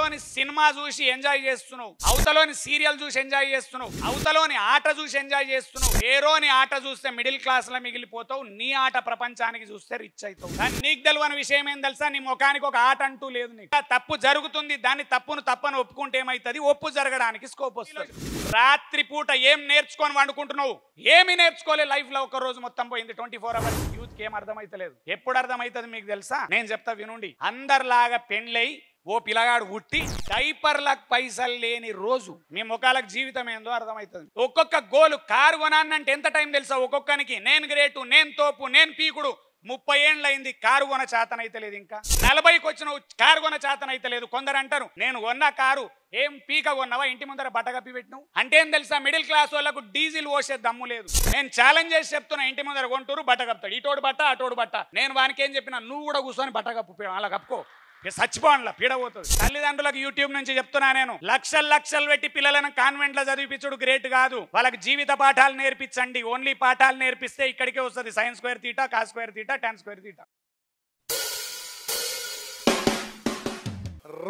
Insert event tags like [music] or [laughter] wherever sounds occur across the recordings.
అవతలోని cinema చూసి enjoy చేస్తున్నావు అవతలోని serial చూసి ఎంజాయ్ చేస్తున్నావు అవతలోని ఆట చూసి ఎంజాయ్ చేస్తున్నావు ఏరోని ఆట చూస్తే మిడిల్ క్లాస్ లో మిగిలిపోతావు నీ ఆట ప్రపంచానికి చూస్తే రిచ్ అవుతావు కానీ నీకు తెలియని విషయం ఏం తెలుసా నీ ముఖానికి ఒక ఆట అంటూ లేదు నీకు తప్పు జరుగుతుంది దాన్ని తప్పును తప్పని ఒప్పుకుంటే ఏమైతుంది ఒప్పు జరగడానికి స్కోప్ వస్తుంది రాత్రి పూట ఏం నేర్చుకొని వండుకుంటున్నావు ఏమి నేర్చుకోలే లైఫ్ లో ఒక రోజు మొత్తం పోయింది ట్వంటీ ఫోర్ అవర్స్ యూత్ కి ఏం అర్థమైతలేదు ఎప్పుడు అర్థమైతుంది మీకు తెలుసా నేను చెప్తా వినుండి అందరిలాగా పెండ్లై ఓ పిల్లగాడు ఉట్టి డైపర్లకు పైసలు లేని రోజు మీ ముఖాలకు జీవితం ఏందో అర్థమవుతుంది ఒక్కొక్క గోలు కారు కొనాలంటే ఎంత టైం తెలుసా ఒక్కొక్కనికి నేను గ్రేటు నేను తోపు నేను పీకుడు ముప్పై ఏండ్లైంది కారు కొన అయితే లేదు ఇంకా నలభైకి వచ్చిన కారు కొన అయితే లేదు కొందరు అంటారు నేను కొన్న కారు ఏం పీక కొన్నావా ఇంటి ముందర బట్టగప్పి పెట్టినావు అంటే ఏం తెలుసా మిడిల్ క్లాస్ వాళ్ళకు డీజిల్ పోసే దమ్ము లేదు నేను ఛాలెంజ్ చేసి చెప్తున్నా ఇంటి ముందర కొంటూరు బట్టగప్తాడు ఇటోడు బట్ట అటోడు బట్ట నేను వానికి ఏం చెప్పినా నువ్వు కూడా కూర్చొని బట్టగప్పు అలా కప్పుకో చచ్చిపోండ్ల పీడబోతుంది తల్లిదండ్రులకు యూట్యూబ్ నుంచి చెప్తున్నా నేను లక్షలు లక్షలు పెట్టి పిల్లలను కాన్వెంట్ లో చదివిపించుడు గ్రేట్ కాదు వాళ్ళకి జీవిత పాఠాలు నేర్పించండి ఓన్లీ పాఠాలు నేర్పిస్తే ఇక్కడికే వస్తుంది sines square theta cos square theta ten square theta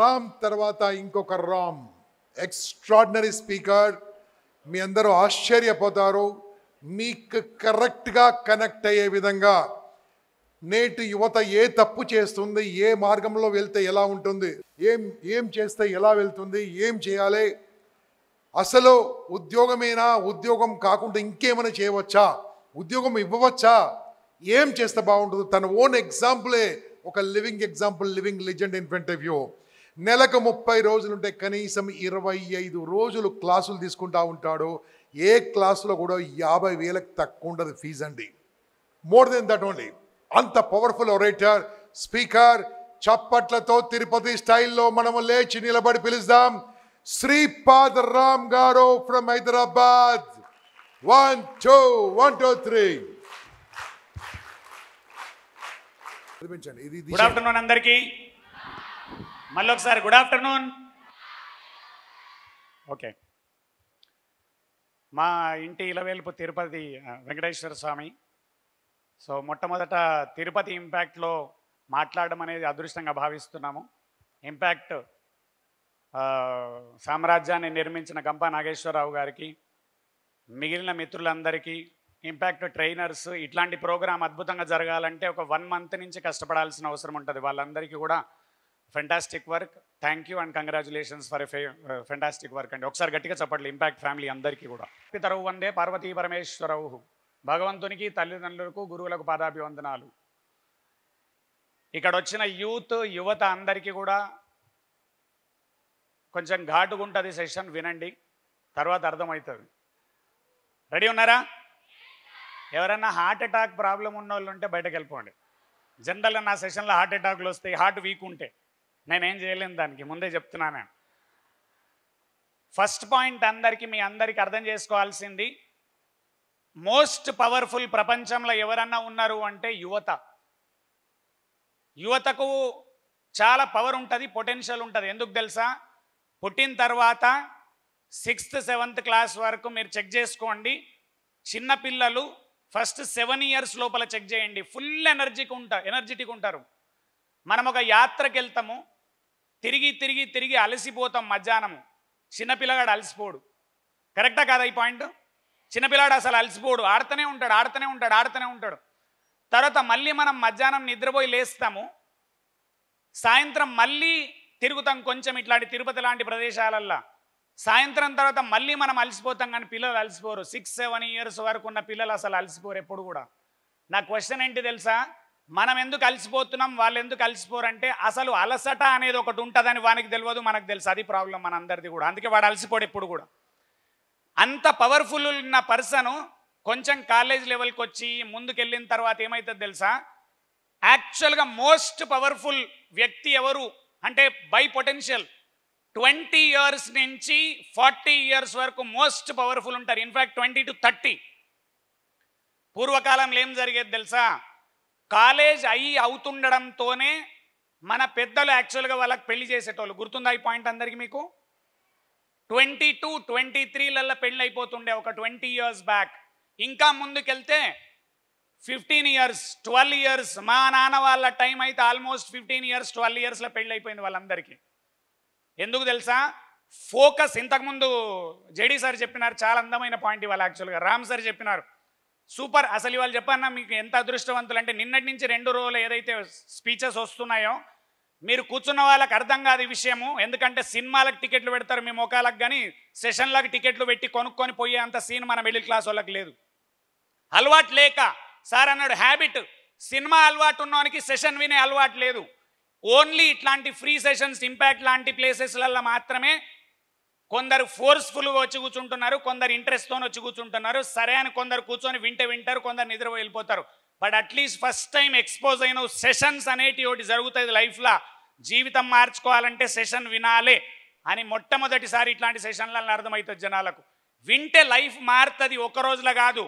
Ram తర్వాత ఇంకొక రామ్ ఎక్స్ట్రాడినరీ స్పీకర్ మీ అందరూ ఆశ్చర్యపోతారు మీకు కరెక్ట్గా కనెక్ట్ అయ్యే విధంగా నేటి యువత ఏ తప్పు చేస్తుంది ఏ మార్గంలో వెళ్తే ఎలా ఉంటుంది ఏం ఏం చేస్తే ఎలా వెళ్తుంది ఏం చేయాలి అసలు ఉద్యోగమేనా ఉద్యోగం కాకుండా ఇంకేమైనా చేయవచ్చా ఉద్యోగం ఇవ్వవచ్చా ఏం చేస్తే బాగుంటుంది తన ఓన్ ఎగ్జాంపులే ఒక living example living legend in front of you నెలకు ముప్పై రోజులుంటే కనీసం ఇరవై ఐదు రోజులు క్లాసులు తీసుకుంటా ఉంటాడు ఏ క్లాసులో కూడా యాభై వేలకు తక్కువ ఉండదు ఫీజు అండి మోర్ దెన్ దట్ ఓన్లీ అంత పవర్ఫుల్ ఒరేటర్ స్పీకర్ చప్పట్లతో తిరుపతి స్టైల్లో మనము లేచి నిలబడి పిలుస్తాం శ్రీపాద్ రామ్ గారు from Hyderabad one two one two three good afternoon అందరికీ మళ్ళీ ఒకసారి గుడ్ ఆఫ్టర్నూన్ ఓకే మా ఇంటి ఇలవేల్పు తిరుపతి వెంకటేశ్వర స్వామి సో మొట్టమొదట తిరుపతి ఇంపాక్ట్లో మాట్లాడడం అనేది అదృష్టంగా భావిస్తున్నాము ఇంపాక్ట్ సామ్రాజ్యాన్ని నిర్మించిన గంపా నాగేశ్వరరావు గారికి మిగిలిన మిత్రులందరికీ ఇంపాక్ట్ ట్రైనర్స్ ఇట్లాంటి ప్రోగ్రాం అద్భుతంగా జరగాలంటే ఒక వన్ మంత్ నుంచి కష్టపడాల్సిన అవసరం ఉంటుంది వాళ్ళందరికీ కూడా fantastic work thank you and congratulations for fantastic work అండి ఒకసారి గట్టిగా చెప్పట్లేదు ఇంపాక్ట్ ఫ్యామిలీ అందరికీ కూడా పితరవు వందే పార్వతీ పరమేశ్వరవు భగవంతునికి తల్లిదండ్రులకు గురువులకు పాదాభివందనాలు ఇక్కడ వచ్చిన యూత్ యువత అందరికీ కూడా కొంచెం ఘాటుగుంటుంది సెషన్ వినండి తర్వాత అర్థమవుతుంది రెడీ ఉన్నారా ఎవరైనా హార్ట్ అటాక్ ప్రాబ్లం ఉన్న వాళ్ళు ఉంటే బయటకు వెళ్ళిపోండి జనరల్గా నా సెషన్లో హార్ట్ అటాక్లు వస్తాయి హార్ట్ వీక్ ఉంటే నేనేం చేయలేను దానికి ముందే చెప్తున్నాను నేను ఫస్ట్ పాయింట్ అందరికీ మీ అందరికీ అర్థం చేసుకోవాల్సింది మోస్ట్ పవర్ఫుల్ ప్రపంచంలో ఎవరన్నా ఉన్నారు అంటే యువత యువతకు చాలా పవర్ ఉంటుంది పొటెన్షియల్ ఉంటుంది ఎందుకు తెలుసా పుట్టిన తర్వాత సిక్స్త్ సెవెంత్ క్లాస్ వరకు మీరు చెక్ చేసుకోండి చిన్నపిల్లలు ఫస్ట్ సెవెన్ ఇయర్స్ లోపల చెక్ చేయండి ఫుల్ ఎనర్జీకి ఉంటారు ఎనర్జెటిక్ ఉంటారు మనం ఒక యాత్రకి వెళ్తాము తిరిగి తిరిగి తిరిగి అలసిపోతాం మధ్యాహ్నము చిన్నపిల్లగాడు అలసిపోడు కరెక్టా కాదా ఈ పాయింట్ చిన్నపిల్లాడు అసలు అలసిపోడు ఆడుతూనే ఉంటాడు ఆడుతూనే ఉంటాడు ఆడుతూనే ఉంటాడు తర్వాత మళ్ళీ మనం మధ్యాహ్నం నిద్రపోయి లేస్తాము సాయంత్రం మళ్ళీ తిరుగుతాం కొంచెం ఇట్లాంటి తిరుపతి లాంటి ప్రదేశాలల్లో సాయంత్రం తర్వాత మళ్ళీ మనం అలసిపోతాం కానీ పిల్లలు అలసిపోరు సిక్స్ సెవెన్ ఇయర్స్ వరకు ఉన్న పిల్లలు అసలు అలసిపోరు ఎప్పుడు కూడా నా క్వశ్చన్ ఏంటి తెలుసా మనం ఎందుకు అలసిపోతున్నాం వాళ్ళు ఎందుకు అంటే అసలు అలసట అనేది ఒకటి ఉంటుందని వానికి తెలియదు మనకు తెలుసు అది ప్రాబ్లం మనందరిది కూడా అందుకే వాడు అలసిపోడు ఎప్పుడు కూడా అంత పవర్ఫుల్ ఉన్న పర్సన్ కొంచెం కాలేజ్ లెవెల్కి వచ్చి ముందుకెళ్ళిన తర్వాత ఏమవుతుంది తెలుసా యాక్చువల్గా మోస్ట్ పవర్ఫుల్ వ్యక్తి ఎవరు అంటే బై పొటెన్షియల్ ట్వంటీ ఇయర్స్ నుంచి ఫార్టీ ఇయర్స్ వరకు మోస్ట్ పవర్ఫుల్ ఉంటారు ఇన్ఫ్యాక్ట్ ట్వంటీ టు థర్టీ పూర్వకాలంలో ఏం జరిగేది తెలుసా కాలేజ్ అయ్యి అవుతుండడంతోనే మన పెద్దలు యాక్చువల్గా వాళ్ళకి పెళ్లి చేసేటోళ్ళు గుర్తుందా ఈ పాయింట్ అందరికీ మీకు ట్వంటీ టూ ట్వంటీ త్రీలలో పెళ్ళి అయిపోతుండే ఒక ట్వంటీ ఇయర్స్ బ్యాక్ ఇంకా ముందుకెళ్తే ఫిఫ్టీన్ ఇయర్స్ ట్వెల్వ్ ఇయర్స్ మా నాన్న వాళ్ళ టైం అయితే ఆల్మోస్ట్ ఫిఫ్టీన్ ఇయర్స్ ట్వెల్వ్ ఇయర్స్లో పెళ్ళి అయిపోయింది వాళ్ళందరికీ ఎందుకు తెలుసా ఫోకస్ ఇంతకుముందు జేడీ సార్ చెప్పినారు చాలా అందమైన పాయింట్ ఇవాళ యాక్చువల్గా రామ్ సార్ చెప్పినారు సూపర్ అసలు ఇవాళ చెప్పన్నా మీకు ఎంత అదృష్టవంతులు అంటే నిన్నటి నుంచి రెండు రోజులు ఏదైతే స్పీచెస్ వస్తున్నాయో మీరు కూర్చున్న వాళ్ళకి అర్థం కాదు ఈ విషయము ఎందుకంటే సినిమాలకు టికెట్లు పెడతారు మీ మొఖాలకు కానీ సెషన్లకు టికెట్లు పెట్టి కొనుక్కొని పోయే అంత సీన్ మన మిడిల్ క్లాస్ వాళ్ళకి లేదు అలవాటు లేక సార్ అన్నాడు హ్యాబిట్ సినిమా అలవాటు ఉన్నవానికి సెషన్ వినే అలవాటు లేదు ఓన్లీ ఇట్లాంటి ఫ్రీ సెషన్స్ ఇంపాక్ట్ లాంటి ప్లేసెస్లలో మాత్రమే కొందరు ఫోర్స్ఫుల్గా వచ్చి కూర్చుంటున్నారు కొందరు ఇంట్రెస్ట్తో వచ్చి కూర్చుంటున్నారు సరే అని కొందరు కూర్చొని వింటే వింటారు కొందరు నిద్ర వెళ్ళిపోతారు but at least first time expose అయిన సెషన్స్ అనేటి ఒకటి జరుగుతుంది లైఫ్లో జీవితం మార్చుకోవాలంటే సెషన్ వినాలే అని మొట్టమొదటిసారి ఇట్లాంటి సెషన్లలో అర్థమవుతుంది జనాలకు వింటే లైఫ్ మారుతుంది ఒక రోజులో కాదు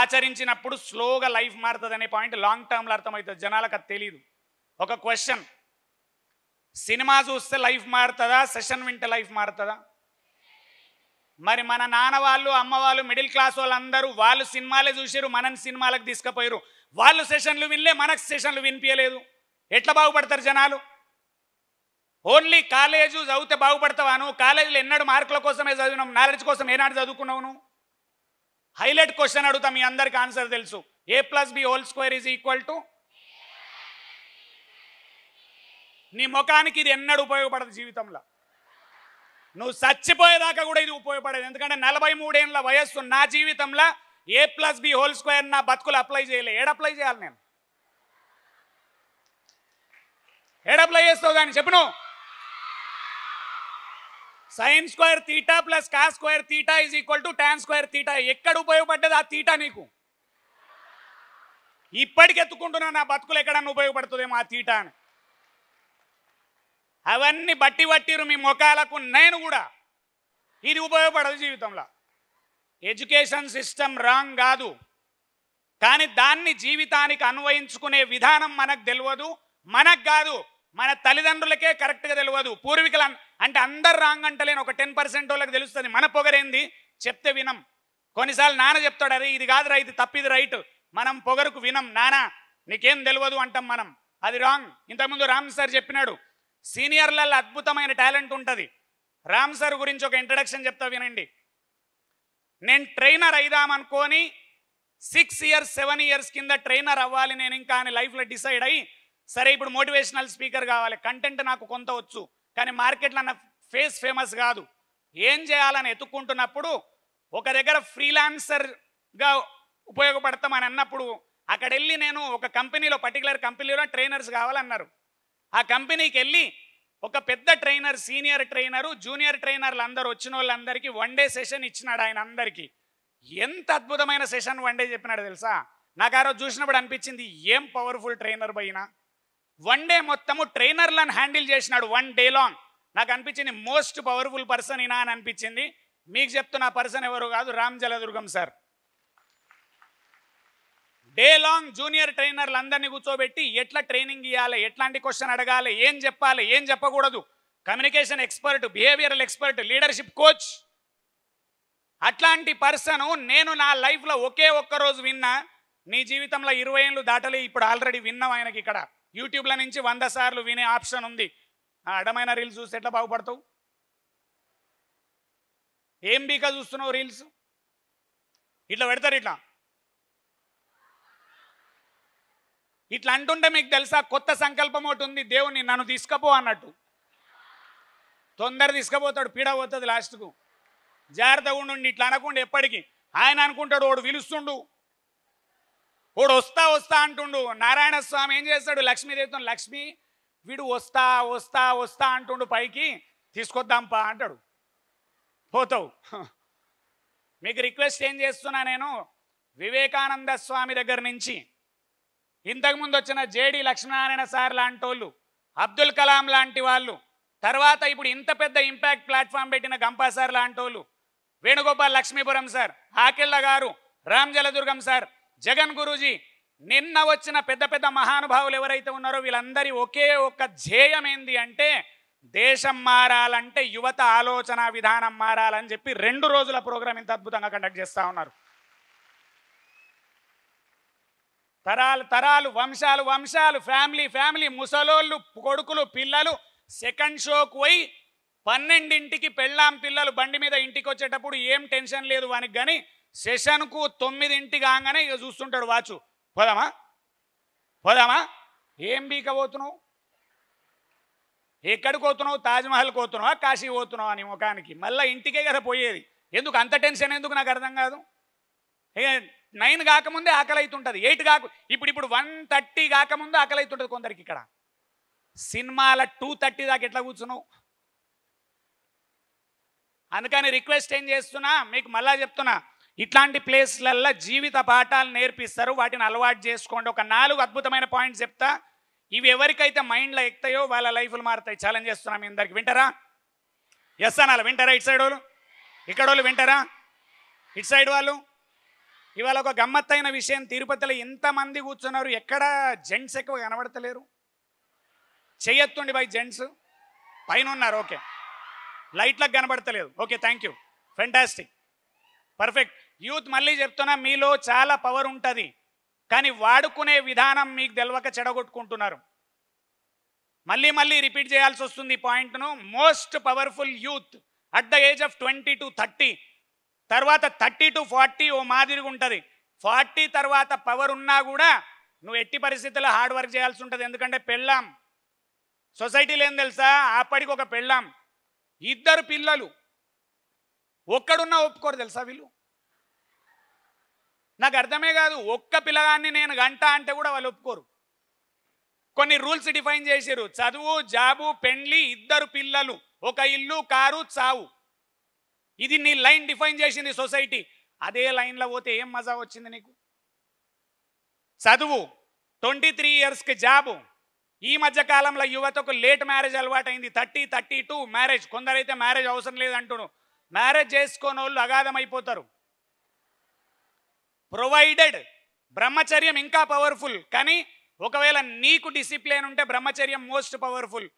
ఆచరించినప్పుడు స్లోగా లైఫ్ మారుతుంది అనే పాయింట్ లాంగ్ టర్మ్లో అర్థమవుతుంది జనాలకు అది తెలియదు ఒక క్వశ్చన్ సినిమా చూస్తే లైఫ్ మారుతుందా సెషన్ వింటే లైఫ్ మారుతుందా మరి మన నాన్న వాళ్ళు అమ్మ వాళ్ళు మిడిల్ క్లాస్ వాళ్ళందరూ వాళ్ళు సినిమాలే చూసారు మనని సినిమాలకు తీసుకుపోయారు వాళ్ళు సెషన్లు వినలే మనకు సెషన్లు వినిపించలేదు ఎట్లా బాగుపడతారు జనాలు ఓన్లీ కాలేజు చదివితే బాగుపడతావా నువ్వు కాలేజీలో ఎన్నడూ మార్కుల కోసమే చదివినాం నాలెడ్జ్ కోసం ఏనాడు చదువుకున్నావు నువ్వు హైలైట్ క్వశ్చన్ అడుగుతా మీ అందరికి ఆన్సర్ తెలుసు A plus B whole square is equal to నీ ముఖానికి ఇది ఎన్నడు ఉపయోగపడదు జీవితంలో నువ్వు చచ్చిపోయేదాకా కూడా ఇది ఉపయోగపడేది ఎందుకంటే నలభై మూడేళ్ళ వయస్సు నా జీవితంలో A plus B whole square నా బతుకులు అప్లై చేయలే ఏడు అప్లై చేయాలి నేను ఏడ అప్లై చేస్తావు దాన్ని చెప్పును sine square theta plus cos square theta is equal to tan square theta ఎక్కడ ఉపయోగపడ్డది ఆ తీటా నీకు ఇప్పటికి నా బతుకులు ఎక్కడన్నా ఉపయోగపడుతుందేమో ఆ తీటా అని అవన్నీ బట్టి పట్టిరు మీ ముఖాలకు నేను కూడా ఇది ఉపయోగపడదు జీవితంలో ఎడ్యుకేషన్ సిస్టమ్ రాంగ్ కాదు కానీ దాన్ని జీవితానికి అన్వయించుకునే విధానం మనకు తెలియదు మనకు కాదు మన తల్లిదండ్రులకే కరెక్ట్గా తెలియదు పూర్వీకుల అంటే అందరు రాంగ్ అంటలేని ఒక టెన్ పర్సెంట్ వాళ్ళకి తెలుస్తుంది మన పొగరేంది చెప్తే వినం కొన్నిసార్లు నాన్న చెప్తాడు అరే ఇది కాదురా ఇది తప్పిది రైట్ మనం పొగరుకు వినం నానా నీకేం తెలియదు అంటాం మనం అది రాంగ్ ఇంతకుముందు రామ్ సార్ చెప్పినాడు సీనియర్లలో అద్భుతమైన టాలెంట్ ఉంటుంది రామ్ సార్ గురించి ఒక ఇంట్రడక్షన్ చెప్తా వినండి నేను ట్రైనర్ అయిదామనుకొని సిక్స్ ఇయర్స్ సెవెన్ ఇయర్స్ కింద ట్రైనర్ అవ్వాలి నేను ఇంకా అని లైఫ్లో డిసైడ్ అయ్యి సరే ఇప్పుడు మోటివేషనల్ స్పీకర్ కావాలి కంటెంట్ నాకు కొంత వచ్చు కానీ మార్కెట్లో నా ఫేస్ ఫేమస్ కాదు ఏం చేయాలని ఎత్తుక్కుంటున్నప్పుడు ఒక దగ్గర ఫ్రీలాన్సర్గా ఉపయోగపడతామని అన్నప్పుడు అక్కడ వెళ్ళి నేను ఒక కంపెనీలో పర్టికులర్ కంపెనీలో ట్రైనర్స్ కావాలన్నారు ఆ కంపెనీకి వెళ్ళి ఒక పెద్ద ట్రైనర్ సీనియర్ ట్రైనరు జూనియర్ ట్రైనర్లు అందరూ వచ్చిన వాళ్ళందరికీ వన్ డే సెషన్ ఇచ్చినాడు ఆయన అందరికీ ఎంత అద్భుతమైన సెషన్ వన్ డే చెప్పినాడు తెలుసా నాకు ఆ రోజు చూసినప్పుడు అనిపించింది ఏం పవర్ఫుల్ ట్రైనర్ పోయిన వన్ డే మొత్తము ట్రైనర్లను హ్యాండిల్ చేసినాడు వన్ డే లాంగ్ నాకు అనిపించింది మోస్ట్ పవర్ఫుల్ పర్సన్ ఇనా అని అనిపించింది మీకు చెప్తున్న పర్సన్ ఎవరు కాదు Ram Jaladurgam sir day long junior ట్రైనర్లు అందరినీ కూర్చోబెట్టి ఎట్లా ట్రైనింగ్ ఇవ్వాలి ఎట్లాంటి క్వశ్చన్ అడగాలి ఏం చెప్పాలి ఏం చెప్పకూడదు communication expert behavioural expert leadership coach అట్లాంటి పర్సన్ నేను నా లైఫ్లో ఒకే ఒక్క రోజు విన్నా నీ జీవితంలో ఇరవై ఏళ్ళు దాటలి ఇప్పుడు ఆల్రెడీ విన్నాం ఆయనకి ఇక్కడ యూట్యూబ్ల నుంచి వంద సార్లు వినే ఆప్షన్ ఉంది అడమైన రీల్స్ చూస్తే ఎట్లా బాగుపడతావు ఏం బీక చూస్తున్నావు రీల్స్ ఇట్లా పెడతారు ఇట్లా ఇట్లా అంటుంటే మీకు తెలుసా కొత్త సంకల్పం ఒకటి ఉంది దేవుని నన్ను తీసుకపో అన్నట్టు తొందర తీసుకపోతాడు పీడ పోతుంది లాస్ట్కు జాగ్రత్తగా ఉండు ఇట్లా అనకుండా ఎప్పటికీ ఆయన అనుకుంటాడు వాడు పిలుస్తుండు వాడు వస్తా వస్తా అంటుండు నారాయణ స్వామి ఏం చేస్తాడు లక్ష్మీదేవితో లక్ష్మి వీడు వస్తా వస్తా వస్తా అంటుండు పైకి తీసుకొద్దాంపా అంటాడు పోతావు మీకు రిక్వెస్ట్ ఏం చేస్తున్నా నేను వివేకానంద స్వామి దగ్గర నుంచి ఇంతకుముందు వచ్చిన జేడి లక్ష్మీనారాయణ సార్ లాంటి వాళ్ళు అబ్దుల్ కలాం లాంటి వాళ్ళు తర్వాత ఇప్పుడు ఇంత పెద్ద ఇంపాక్ట్ ప్లాట్ఫామ్ పెట్టిన గంపా సార్ లాంటి వాళ్ళు వేణుగోపాల్ లక్ష్మీపురం సార్ ఆకిళ్ళ గారు రామ్ జలదుర్గం సార్ జగన్ గురూజీ నిన్న వచ్చిన పెద్ద పెద్ద మహానుభావులు ఎవరైతే ఉన్నారో వీళ్ళందరి ఒకే ఒక్క ధ్యేయం ఏంది అంటే దేశం మారాలంటే యువత ఆలోచన విధానం మారాలని చెప్పి రెండు రోజుల ప్రోగ్రాం ఇంత అద్భుతంగా కండక్ట్ చేస్తూ ఉన్నారు తరాలు తరాలు వంశాలు వంశాలు ఫ్యామిలీ ఫ్యామిలీ ముసలోళ్ళు కొడుకులు పిల్లలు సెకండ్ షోకు పోయి పన్నెండింటికి పెళ్ళాం పిల్లలు బండి మీద ఇంటికి వచ్చేటప్పుడు ఏం టెన్షన్ లేదు వానికి కానీ సెషన్కు తొమ్మిదింటి కాగానే ఇక చూస్తుంటాడు వాచు పోదామా పోదామా ఏం పోతున్నావు ఎక్కడికి పోతున్నావు తాజ్మహల్కి పోతున్నావా కాశీ పోతున్నావా అని ముఖానికి మళ్ళీ ఇంటికే కదా పోయేది ఎందుకు అంత టెన్షన్ ఎందుకు నాకు అర్థం కాదు నైన్ కాకముందే ఆకలి అవుతుంటుంది ఎయిట్ కాకు ఇప్పుడు ఇప్పుడు వన్ థర్టీ కాకముందే ఆకలి అవుతుంటుంది కొందరికి ఇక్కడ సినిమాల టూ థర్టీ దాకా ఎట్లా కూర్చున్నావు అందుకని రిక్వెస్ట్ ఏం చేస్తున్నా మీకు మళ్ళా చెప్తున్నా ఇట్లాంటి ప్లేస్లల్లో జీవిత పాఠాలు నేర్పిస్తారు వాటిని అలవాటు చేసుకోండి ఒక నాలుగు అద్భుతమైన పాయింట్స్ చెప్తా ఇవి ఎవరికైతే మైండ్లో ఎక్కుతాయో వాళ్ళ లైఫ్లు మారుతాయి ఛాలెంజ్ చేస్తున్నా మీ అందరికి వింటారా ఎస్ అనాలి వింటారా ఇటు సైడ్ వాళ్ళు ఇక్కడ వాళ్ళు వింటారా ఇటు సైడ్ వాళ్ళు ఇవాళ ఒక గమ్మత్తైన విషయం తిరుపతిలో ఎంతమంది కూర్చున్నారు ఎక్కడ జెంట్స్ ఎక్కువ కనబడతలేరు చెయ్యొత్తుండి బై జెంట్స్ పైన ఉన్నారు ఓకే లైట్లకు కనబడతలేదు okay thank you fantastic perfect youth మళ్ళీ చెప్తున్నా మీలో చాలా పవర్ ఉంటుంది కానీ వాడుకునే విధానం మీకు తెలియక చెడగొట్టుకుంటున్నారు మళ్ళీ మళ్ళీ రిపీట్ చేయాల్సి వస్తుంది ఈ పాయింట్ను most powerful youth at the age of twenty to thirty తర్వాత థర్టీ టు ఫార్టీ ఓ మాదిరిగా ఉంటుంది ఫార్టీ తర్వాత పవర్ ఉన్నా కూడా నువ్వు ఎట్టి పరిస్థితుల్లో హార్డ్ వర్క్ చేయాల్సి ఉంటుంది ఎందుకంటే పెళ్ళాం సొసైటీలో ఏం తెలుసా అప్పటికి ఒక పెళ్ళాం ఇద్దరు పిల్లలు ఒక్కడున్నా ఒప్పుకోరు తెలుసా వీళ్ళు నాకు అర్థమే కాదు ఒక్క పిల్లగాన్ని నేను గంట అంటే కూడా వాళ్ళు ఒప్పుకోరు కొన్ని రూల్స్ డిఫైన్ చేశారు చదువు జాబు పెండ్లి ఇద్దరు పిల్లలు ఒక ఇల్లు కారు చావు ఇది నీ లైన్ డిఫైన్ చేసింది సొసైటీ అదే లైన్లో పోతే ఏం మజా వచ్చింది నీకు చదువు ట్వంటీ త్రీ ఇయర్స్కి జాబు ఈ మధ్య కాలంలో యువతకు లేట్ మ్యారేజ్ అలవాటైంది థర్టీ థర్టీ టూ మ్యారేజ్ కొందరైతే మ్యారేజ్ అవసరం లేదంటును మ్యారేజ్ చేసుకోని వాళ్ళు అగాధమైపోతారు ప్రొవైడెడ్ బ్రహ్మచర్యం ఇంకా పవర్ఫుల్ కానీ ఒకవేళ నీకు డిసిప్లిన్ ఉంటే బ్రహ్మచర్యం మోస్ట్ పవర్ఫుల్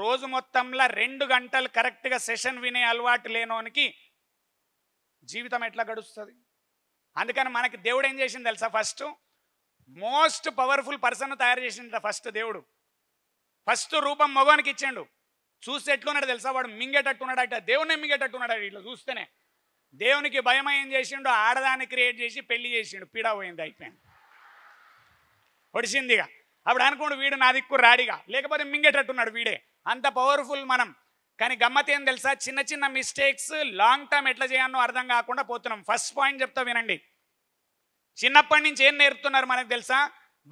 రోజు మొత్తంలో రెండు గంటలు కరెక్ట్గా సెషన్ వినే అలవాటు లేనోనికి జీవితం ఎట్లా గడుస్తుంది అందుకని మనకి దేవుడు ఏం చేసింది తెలుసా ఫస్ట్ మోస్ట్ పవర్ఫుల్ పర్సన్ తయారు చేసిండ ఫస్ట్ దేవుడు ఫస్ట్ రూపం మగవానికి ఇచ్చాడు చూస్తే ఎట్లున్నాడు తెలుసా వాడు మింగేటట్టున్నాడట దేవుని మింగేటట్టున్నాడు ఇట్లా చూస్తేనే దేవునికి భయం ఏం చేసిండు ఆడదాన్ని క్రియేట్ చేసి పెళ్లి చేసిండు పీడా పోయింది అయిపోయింది పొడిచిందిగా అప్పుడు అనుకోండి వీడు నా దిక్కు రాడిగా లేకపోతే మింగేటట్టున్నాడు వీడే అంత పవర్ఫుల్ మనం కానీ గమ్మత్ ఏం తెలుసా చిన్న చిన్న మిస్టేక్స్ లాంగ్ టర్మ్ ఎట్లా చేయాలో అర్థం కాకుండా పోతున్నాం ఫస్ట్ పాయింట్ చెప్తా వినండి చిన్నప్పటి నుంచి ఏం నేర్పుతున్నారు మనకు తెలుసా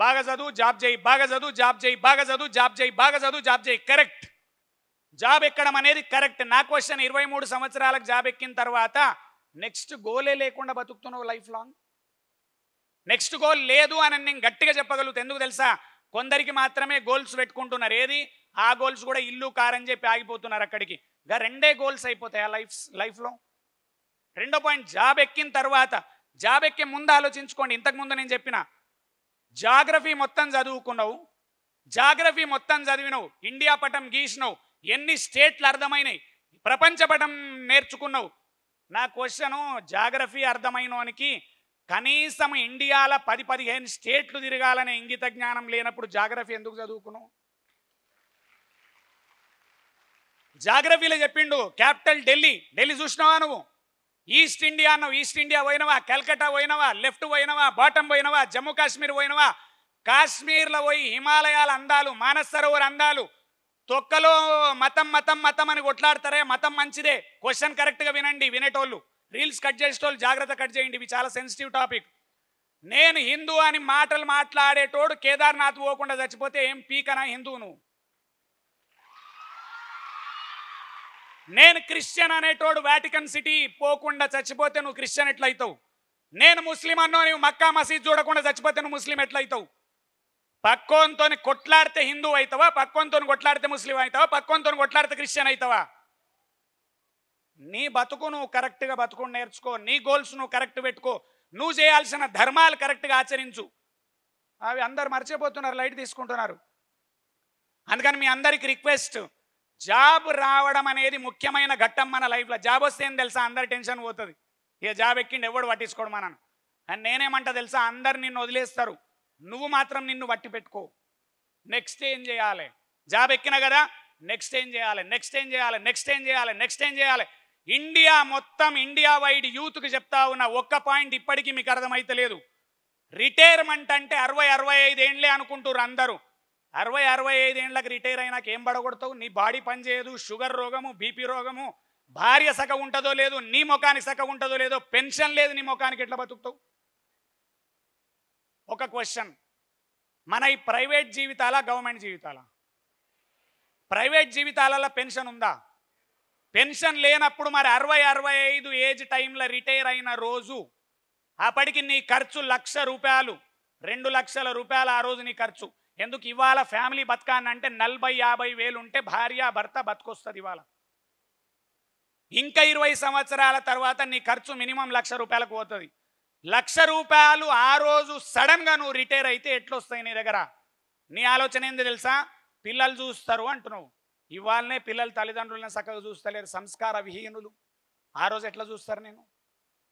బాగా చదువు జాబ్ చేయి బాగా చదువు జాబ్ చేయి బాగా చదువు జాబ్ చేయి బాగా చదువు జాబ్ చేయి కరెక్ట్ జాబ్ ఎక్కడం అనేది కరెక్ట్ నా క్వశ్చన్ ఇరవై మూడు సంవత్సరాలకు జాబ్ ఎక్కిన తర్వాత నెక్స్ట్ గోలే లేకుండా బతుకుతున్నావు లైఫ్ లాంగ్ నెక్స్ట్ గోల్ లేదు అని నేను గట్టిగా చెప్పగలుగుతా ఎందుకు తెలుసా కొందరికి మాత్రమే గోల్స్ పెట్టుకుంటున్నారు ఏది ఆ గోల్స్ కూడా ఇల్లు కార్ అని చెప్పి ఆగిపోతున్నారు అక్కడికి ఇక రెండే గోల్స్ అయిపోతాయి ఆ లైఫ్ లైఫ్లో రెండో పాయింట్ జాబ్ ఎక్కిన తర్వాత జాబ్ ఎక్కే ముందు ఆలోచించుకోండి ఇంతకుముందు నేను చెప్పిన జాగ్రఫీ మొత్తం చదువుకున్నావు జాగ్రఫీ మొత్తం చదివినవు ఇండియా పటం గీసినవు ఎన్ని స్టేట్లు అర్థమైనవి ప్రపంచ పటం నేర్చుకున్నావు నా క్వశ్చను జాగ్రఫీ అర్థమైనవానికి కనీసం ఇండియాలో పది పదిహేను స్టేట్లు తిరగాలనే ఇంగిత జ్ఞానం లేనప్పుడు జాగ్రఫీ ఎందుకు చదువుకును జాగ్రఫీలో చెప్పిండు క్యాపిటల్ ఢిల్లీ ఢిల్లీ చూసినావా నువ్వు ఈస్ట్ ఇండియా అన్నావు ఈస్ట్ ఇండియా పోయినవా కల్కటా పోయినవా లెఫ్ట్ పోయినవా బాటం పోయినవా జమ్మూ కాశ్మీర్ పోయినవా కాశ్మీర్లో పోయి హిమాలయాల అందాలు మానస్ సరోవర్ అందాలు తొక్కలో మతం మతం మతం అని కొట్లాడతారే మతం మంచిదే క్వశ్చన్ కరెక్ట్గా వినండి వినేటోళ్ళు రీల్స్ కట్ చేసేటోళ్ళు జాగ్రత్త కట్ చేయండి ఇవి చాలా సెన్సిటివ్ టాపిక్ నేను హిందూ అని మాటలు మాట్లాడేటోడు కేదార్నాథ్ పోకుండా చచ్చిపోతే ఏం పీకనా హిందువును నేను క్రిస్టియన్ అనేటోడు వాటికన్ సిటీ పోకుండా చచ్చిపోతే నువ్వు క్రిస్టియన్ ఎట్లయితావు నేను ముస్లిం అన్నో నువ్వు మక్కా మసీద్ చూడకుండా చచ్చిపోతే నువ్వు ముస్లిం ఎట్లయితావు పక్కోంతో కొట్లాడితే హిందూ అవుతావా పక్కోంతో కొట్లాడితే ముస్లిం అవుతావా పక్కోంతో కొట్లాడితే క్రిస్టియన్ అవుతావా నీ బతుకు నువ్వు కరెక్ట్గా బతుకుని నేర్చుకో నీ గోల్స్ నువ్వు కరెక్ట్ పెట్టుకో నువ్వు చేయాల్సిన ధర్మాలు కరెక్ట్గా ఆచరించు అవి అందరు మర్చిపోతున్నారు లైట్ తీసుకుంటున్నారు అందుకని మీ అందరికి రిక్వెస్ట్ జాబ్ రావడం అనేది ముఖ్యమైన ఘట్టం మన లైఫ్లో జాబ్ వస్తే ఏం తెలుసా అందరి టెన్షన్ పోతుంది ఇక జాబ్ ఎక్కిండి ఎవడు పట్టించుకోవడం మనను అని నేనేమంటా తెలుసా అందరు నిన్ను వదిలేస్తారు నువ్వు మాత్రం నిన్ను పట్టి పెట్టుకో నెక్స్ట్ ఏం చేయాలి జాబ్ ఎక్కినా కదా నెక్స్ట్ ఏం చేయాలి నెక్స్ట్ ఏం చేయాలి నెక్స్ట్ ఏం చేయాలి నెక్స్ట్ ఏం చేయాలి ఇండియా మొత్తం ఇండియా వైడ్ యూత్కి చెప్తా ఉన్న ఒక్క పాయింట్ ఇప్పటికీ మీకు అర్థమైతలేదు రిటైర్మెంట్ అంటే అరవై అరవై ఐదు ఏండ్లే అనుకుంటారు అందరూ అరవై అరవై ఐదు ఏండ్లకు రిటైర్ అయినాక ఏం పడగొడతావు నీ బాడీ పనిచేయదు షుగర్ రోగము బీపీ రోగము భార్య సగ ఉంటుందో లేదు నీ ముఖానికి సగ ఉంటుందో లేదో పెన్షన్ లేదు నీ ముఖానికి ఎట్లా బతుకుతావు ఒక క్వశ్చన్ మన ఈ ప్రైవేట్ జీవితాలా గవర్నమెంట్ జీవితాలా ప్రైవేట్ జీవితాలలో పెన్షన్ ఉందా పెన్షన్ లేనప్పుడు మరి అరవై అరవై ఐదు ఏజ్ టైంలో రిటైర్ అయిన రోజు అప్పటికి నీ ఖర్చు లక్ష రూపాయలు రెండు లక్షల రూపాయలు ఆ రోజు నీ ఖర్చు ఎందుకు ఇవాళ ఫ్యామిలీ బతకానంటే నలభై యాభై వేలు ఉంటే భార్య భర్త బతుకొస్తుంది ఇవాళ ఇంకా ఇరవై సంవత్సరాల తర్వాత నీ ఖర్చు మినిమం లక్ష రూపాయలకు పోతుంది లక్ష రూపాయలు ఆ రోజు సడన్గా నువ్వు రిటైర్ అయితే ఎట్లొస్తాయి నీ దగ్గర నీ ఆలోచన ఏంది తెలుసా పిల్లలు చూస్తారు అంటున్నావు ఇవాళనే పిల్లల తల్లిదండ్రులను చక్కగా చూస్తలేరు సంస్కార విహీనులు ఆ రోజు ఎట్లా చూస్తారు నేను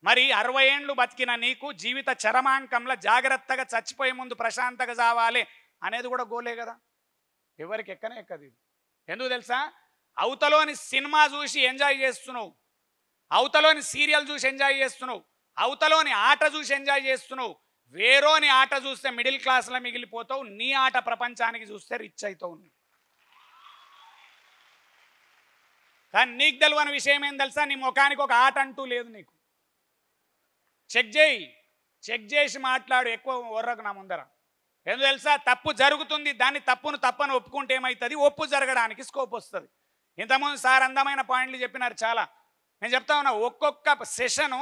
మరి అరవై ఏండ్లు బతికిన నీకు జీవిత చరమాంకంలో జాగ్రత్తగా చచ్చిపోయే ముందు ప్రశాంతగా చావాలి అనేది కూడా గోలే కదా ఎవరికి ఎక్కనే ఎక్కది ఎందుకు తెలుసా అవతలోని సినిమా చూసి ఎంజాయ్ చేస్తున్నావు అవతలోని సీరియల్ చూసి ఎంజాయ్ చేస్తున్నావు అవతలోని ఆట చూసి ఎంజాయ్ చేస్తున్నావు వేరోని ఆట చూస్తే మిడిల్ క్లాస్లో మిగిలిపోతావు నీ ఆట ప్రపంచానికి చూస్తే రిచ్ అవుతావు కానీ నీకు తెలియని విషయం ఏం తెలుసా నీ ముఖానికి ఒక ఆట అంటూ లేదు నీకు చెక్ చేయి చెక్ చేసి మాట్లాడు ఎక్కువ ఒర్రకు నా ముందర ఎందుకు తెలుసా తప్పు జరుగుతుంది దాన్ని తప్పును తప్పని ఒప్పుకుంటే ఏమవుతుంది ఒప్పు జరగడానికి స్కోప్ వస్తుంది ఇంతకుముందు సార్ అందమైన పాయింట్లు చెప్పినారు చాలా నేను చెప్తా ఉన్నా ఒక్కొక్క సెషను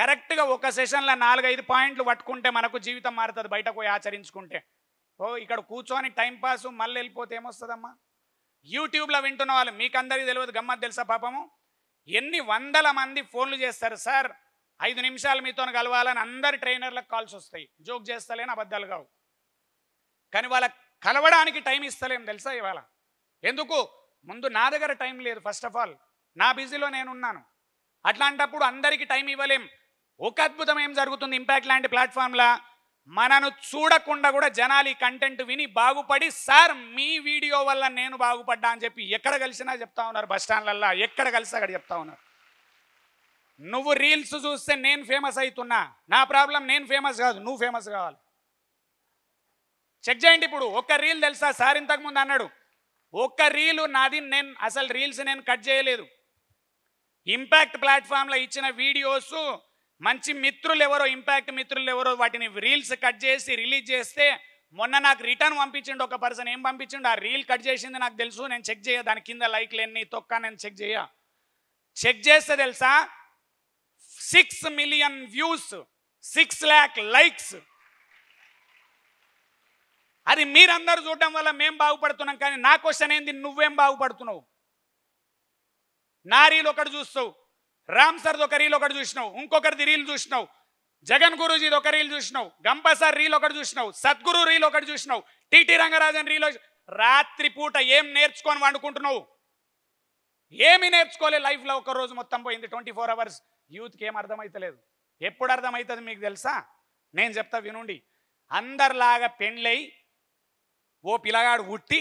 కరెక్ట్గా ఒక సెషన్లో నాలుగైదు పాయింట్లు పట్టుకుంటే మనకు జీవితం మారుతుంది బయటకు పోయి ఆచరించుకుంటే ఓ ఇక్కడ కూర్చొని టైంపాస్ మళ్ళీ వెళ్ళిపోతే ఏమొస్తుందమ్మా యూట్యూబ్లో వింటున్న వాళ్ళు మీకందరికీ తెలియదు గమ్మత్ తెలుసా పాపము ఎన్ని వందల మంది ఫోన్లు చేస్తారు సార్ ఐదు నిమిషాలు మీతో కలవాలని అందరి ట్రైనర్లకు కాల్స్ వస్తాయి జోక్ చేస్తలేని అబద్ధాలు కావు కానీ వాళ్ళ కలవడానికి టైం ఇస్తలేం తెలుసా ఇవాళ ఎందుకు ముందు నా దగ్గర టైం లేదు ఫస్ట్ ఆఫ్ ఆల్ నా బిజీలో నేనున్నాను అట్లాంటప్పుడు అందరికీ టైం ఇవ్వలేం ఒక అద్భుతం ఏం జరుగుతుంది ఇంపాక్ట్ లాంటి ప్లాట్ఫామ్లా మనను చూడకుండా కూడా జనాలు ఈ కంటెంట్ విని బాగుపడి సార్ మీ వీడియో వల్ల నేను బాగుపడ్డా అని చెప్పి ఎక్కడ కలిసినా చెప్తా ఉన్నారు బస్టాండ్లల్లో ఎక్కడ కలిసి అక్కడ చెప్తా ఉన్నారు నువ్వు రీల్స్ చూస్తే నేను ఫేమస్ అవుతున్నా నా ప్రాబ్లం నేను ఫేమస్ కాదు నువ్వు ఫేమస్ కావాలి చెక్ చేయండి ఇప్పుడు ఒక్క రీల్ తెలుసా సార్ ఇంతకుముందు అన్నాడు ఒక్క రీలు నాది నేను అసలు రీల్స్ నేను కట్ చేయలేదు ఇంపాక్ట్ ప్లాట్ఫామ్లో ఇచ్చిన వీడియోస్ మంచి మిత్రులు ఎవరో ఇంపాక్ట్ మిత్రులు ఎవరో వాటిని రీల్స్ కట్ చేసి రిలీజ్ చేస్తే మొన్న నాకు రిటర్న్ పంపించిండు ఒక పర్సన్ ఏం పంపించిండు ఆ రీల్ కట్ చేసింది నాకు తెలుసు నేను చెక్ చేయ దాని కింద లైక్లు ఎన్ని తొక్క నేను చెక్ చేయ చెక్ చేస్తే తెలుసా six million views six lakh likes అది మీరందరూ చూడడం వల్ల మేము బాగుపడుతున్నాం కానీ నా క్వశ్చన్ ఏంది నువ్వేం బాగుపడుతున్నావు నా రీల్ ఒకటి చూస్తావు రామ్ సర్ది ఒక రీల్ ఒకటి చూసినావు ఇంకొకరిది రీల్ చూసినావు జగన్ గురూజీది ఒక రీల్ చూసినావు గంపసార్ రీల్ ఒకటి చూసినావు సద్గురు రీల్ ఒకటి చూసినావు టిటి రంగరాజన్ రీల్ రాత్రి పూట ఏం నేర్చుకొని వండుకుంటున్నావు ఏమి నేర్చుకోలే లైఫ్లో ఒక రోజు మొత్తం పోయింది ట్వంటీ ఫోర్ అవర్స్ యూత్కి ఏం అర్థమవుతలేదు ఎప్పుడు అర్థమవుతుంది మీకు తెలుసా నేను చెప్తా వినుండి అందరిలాగా పెండ్లై ఓ పిల్లగాడు ఉట్టి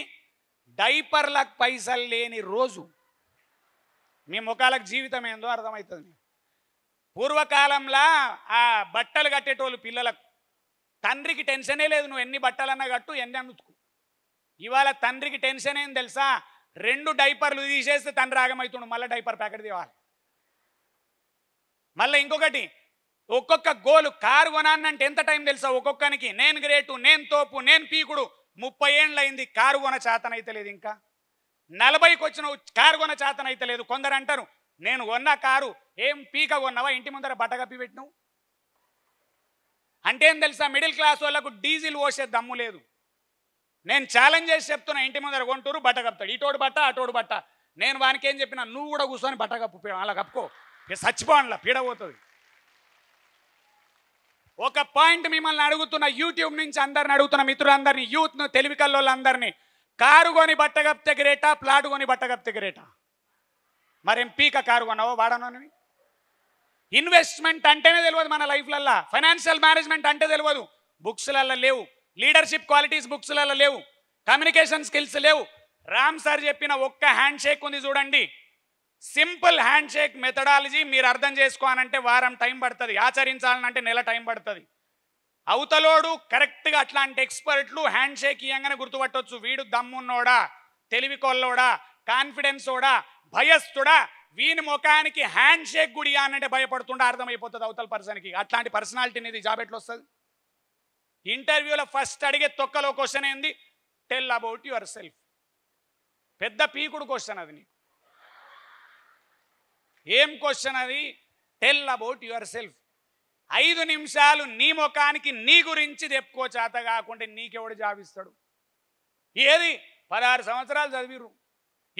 డైపర్లకు పైసలు లేని రోజు మీ ముఖాలకు జీవితం ఏందో అర్థమవుతుంది పూర్వకాలంలో ఆ బట్టలు కట్టేటోళ్ళు పిల్లలకు తండ్రికి టెన్షనే లేదు నువ్వు ఎన్ని బట్టలన్నా కట్టు ఎన్ని అమ్ముతుకు ఇవాళ తండ్రికి టెన్షన్ ఏం తెలుసా రెండు డైపర్లు తీసేస్తే తండ్రి ఆగమవుతుండు మళ్ళీ డైపర్ ప్యాకెట్ తీవాలి మళ్ళీ ఇంకొకటి ఒక్కొక్క గోలు కారు కొనాలంటే ఎంత టైం తెలుసా ఒక్కొక్కనికి నేను గ్రేటు నేను తోపు నేను పీకుడు ముప్పై అయింది కారు కొన చేతనైతే లేదు ఇంకా నలభైకి వచ్చిన కారు కొన అయితే లేదు కొందరు అంటారు నేను కొన్న కారు ఏం పీక కొన్నావా ఇంటి ముందర బట్ట కప్పి పెట్టినావు అంటే ఏం తెలుసా మిడిల్ క్లాస్ వాళ్ళకు డీజిల్ పోసే దమ్ము లేదు నేను ఛాలెంజ్ చేసి చెప్తున్నా ఇంటి ముందర కొంటూరు బట్ట కప్తాడు ఇటోడు బట్ట అటోడు బట్ట నేను వానికి ఏం చెప్పినా నువ్వు కూడా కూర్చొని బట్ట కప్పు అలా కప్పుకో చచ్చిపోనలా పీడబోతుంది ఒక పాయింట్ మిమ్మల్ని అడుగుతున్న యూట్యూబ్ నుంచి అందరిని అడుగుతున్న మిత్రులందరినీ యూత్ను అందరినీ కారు కొని బట్ట కప్తే గ్రేటా ప్లాట్ కొని బట్ట కప్తే గ్రేటా మరేం పీక కారు కొన్నావో వాడనోనివి ఇన్వెస్ట్మెంట్ అంటేనే తెలియదు మన లైఫ్లల్లా ఫైనాన్షియల్ మేనేజ్మెంట్ అంటే తెలియదు బుక్స్లల్లో లేవు లీడర్షిప్ క్వాలిటీస్ బుక్స్లలో లేవు కమ్యూనికేషన్ స్కిల్స్ లేవు రామ్ సార్ చెప్పిన ఒక్క హ్యాండ్ షేక్ ఉంది చూడండి సింపుల్ హ్యాండ్ షేక్ మెథడాలజీ మీరు అర్థం చేసుకోవాలంటే వారం టైం పడుతుంది ఆచరించాలంటే నెల టైం పడుతుంది అవతలోడు కరెక్ట్గా అట్లాంటి ఎక్స్పర్ట్లు హ్యాండ్ షేక్ ఇయ్యంగానే గుర్తుపట్టవచ్చు వీడు దమ్మున్నోడా తెలివి కాన్ఫిడెన్స్ కాన్ఫిడెన్సోడా భయస్థుడా వీని ముఖానికి హ్యాండ్ షేక్ గుడి అనంటే భయపడుతుండే అర్థమైపోతుంది అవతల పర్సన్కి అట్లాంటి పర్సనాలిటీ అనేది జాబెట్లో వస్తుంది ఇంటర్వ్యూలో ఫస్ట్ అడిగే తొక్కలో క్వశ్చన్ ఏంది టెల్ అబౌట్ యువర్ సెల్ఫ్ పెద్ద పీకుడు క్వశ్చన్ అది నీకు ఏం క్వశ్చన్ అది టెల్ అబౌట్ యువర్ సెల్ఫ్ ఐదు నిమిషాలు నీ ముఖానికి నీ గురించి చెప్పుకో చేత కాకుండా నీకెవడు జాబిస్తాడు ఏది పదహారు సంవత్సరాలు చదివిరు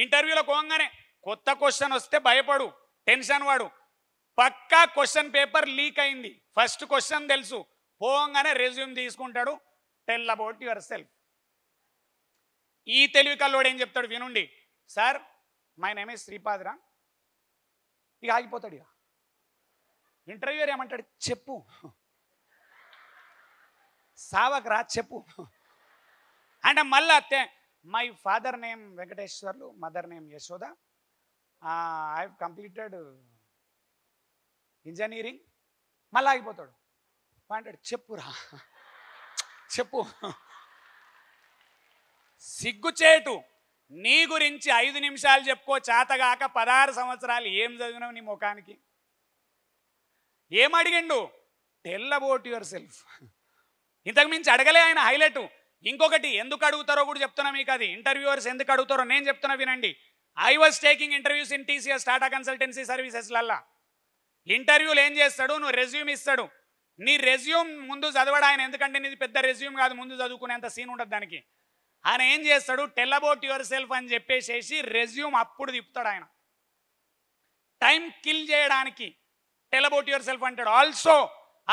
ఇంటర్వ్యూలో కోంగానే కొత్త క్వశ్చన్ వస్తే భయపడు టెన్షన్ వాడు పక్కా క్వశ్చన్ పేపర్ లీక్ అయింది ఫస్ట్ క్వశ్చన్ తెలుసు పోంగానే రెజ్యూమ్ తీసుకుంటాడు టెల్ అబౌట్ యువర్ సెల్ఫ్ ఈ తెలివి కల్లోడు ఏం చెప్తాడు వినుండి సార్ మై నేమే శ్రీపాదరా ఇక ఆగిపోతాడు ఇక ఇంటర్వ్యూర్ ఏమంటాడు చెప్పు సావక్ రా చెప్పు అంటే మళ్ళీ అత్తే my father name Venkateswarlu mother name Yashoda I completed engineering మళ్ళీ ఆగిపోతాడు అంటాడు చెప్పురా చెప్పు సిగ్గుచేటు నీ గురించి ఐదు నిమిషాలు చెప్పుకో చేతగాక పదహారు సంవత్సరాలు ఏం చదివినావు నీ ముఖానికి ఏమడిగిండు టెల్ అబౌట్ యువర్ సెల్ఫ్ ఇంతకు మించి అడగలే ఆయన హైలైట్ ఇంకొకటి ఎందుకు అడుగుతారో కూడా చెప్తున్నా మీకు అది ఇంటర్వ్యూవర్స్ ఎందుకు అడుగుతారో నేను చెప్తున్నా వినండి I was taking interviews in TCS Tata consultancy సర్వీసెస్లల్లా ఇంటర్వ్యూలు ఏం చేస్తాడు నువ్వు రెజ్యూమ్ ఇస్తాడు నీ రెజ్యూమ్ ముందు చదవడు ఆయన ఎందుకంటే నీది పెద్ద రెజ్యూమ్ కాదు ముందు చదువుకునేంత సీన్ ఉండదు దానికి ఆయన ఏం చేస్తాడు టెల్ అబౌట్ యువర్ సెల్ఫ్ అని చెప్పేసేసి రెజ్యూమ్ అప్పుడు తిప్పుతాడు ఆయన టైం కిల్ చేయడానికి టెల్ అబౌట్ యువర్ సెల్ఫ్ అంటాడు ఆల్సో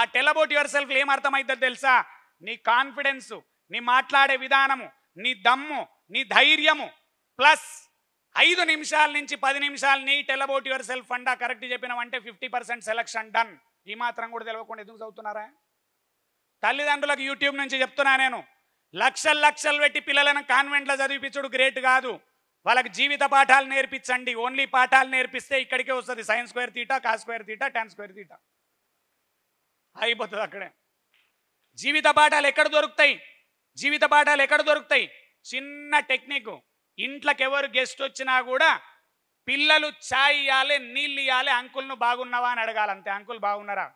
ఆ టెల్ అబౌట్ యువర్ సెల్ఫ్ ఏం అర్థమవుతుంది తెలుసా నీ కాన్ఫిడెన్స్ నీ మాట్లాడే విధానము నీ దమ్ము నీ ధైర్యము ప్లస్ ఐదు నిమిషాల నుంచి పది నిమిషాలు నీ టెల్ అబౌట్ యువర్ సెల్ఫ్ అండా కరెక్ట్ చెప్పినామంటే ఫిఫ్టీ పర్సెంట్ సెలక్షన్ డన్ ఈ మాత్రం కూడా తెలియకుండా ఎందుకు చదువుతున్నారా తల్లిదండ్రులకు యూట్యూబ్ నుంచి చెప్తున్నా నేను లక్షలు లక్షలు పెట్టి పిల్లలను కాన్వెంట్లో చదివిపించుడు గ్రేట్ కాదు వాళ్ళకి జీవిత పాఠాలు నేర్పించండి ఓన్లీ పాఠాలు నేర్పిస్తే ఇక్కడికే వస్తుంది సైన్స్ స్క్వేర్ తీటా కా square theta tan square theta అయిపోతుంది అక్కడే జీవిత పాఠాలు ఎక్కడ దొరుకుతాయి జీవిత పాఠాలు ఎక్కడ దొరుకుతాయి చిన్న టెక్నిక్ ఇంట్లోకి ఎవరు గెస్ట్ వచ్చినా కూడా పిల్లలు ఛాయ్ ఇవ్వాలి నీళ్ళు ఇవ్వాలి అంకుల్ను బాగున్నావా అని అడగాలి అంతే అంకుల్ బాగున్నారా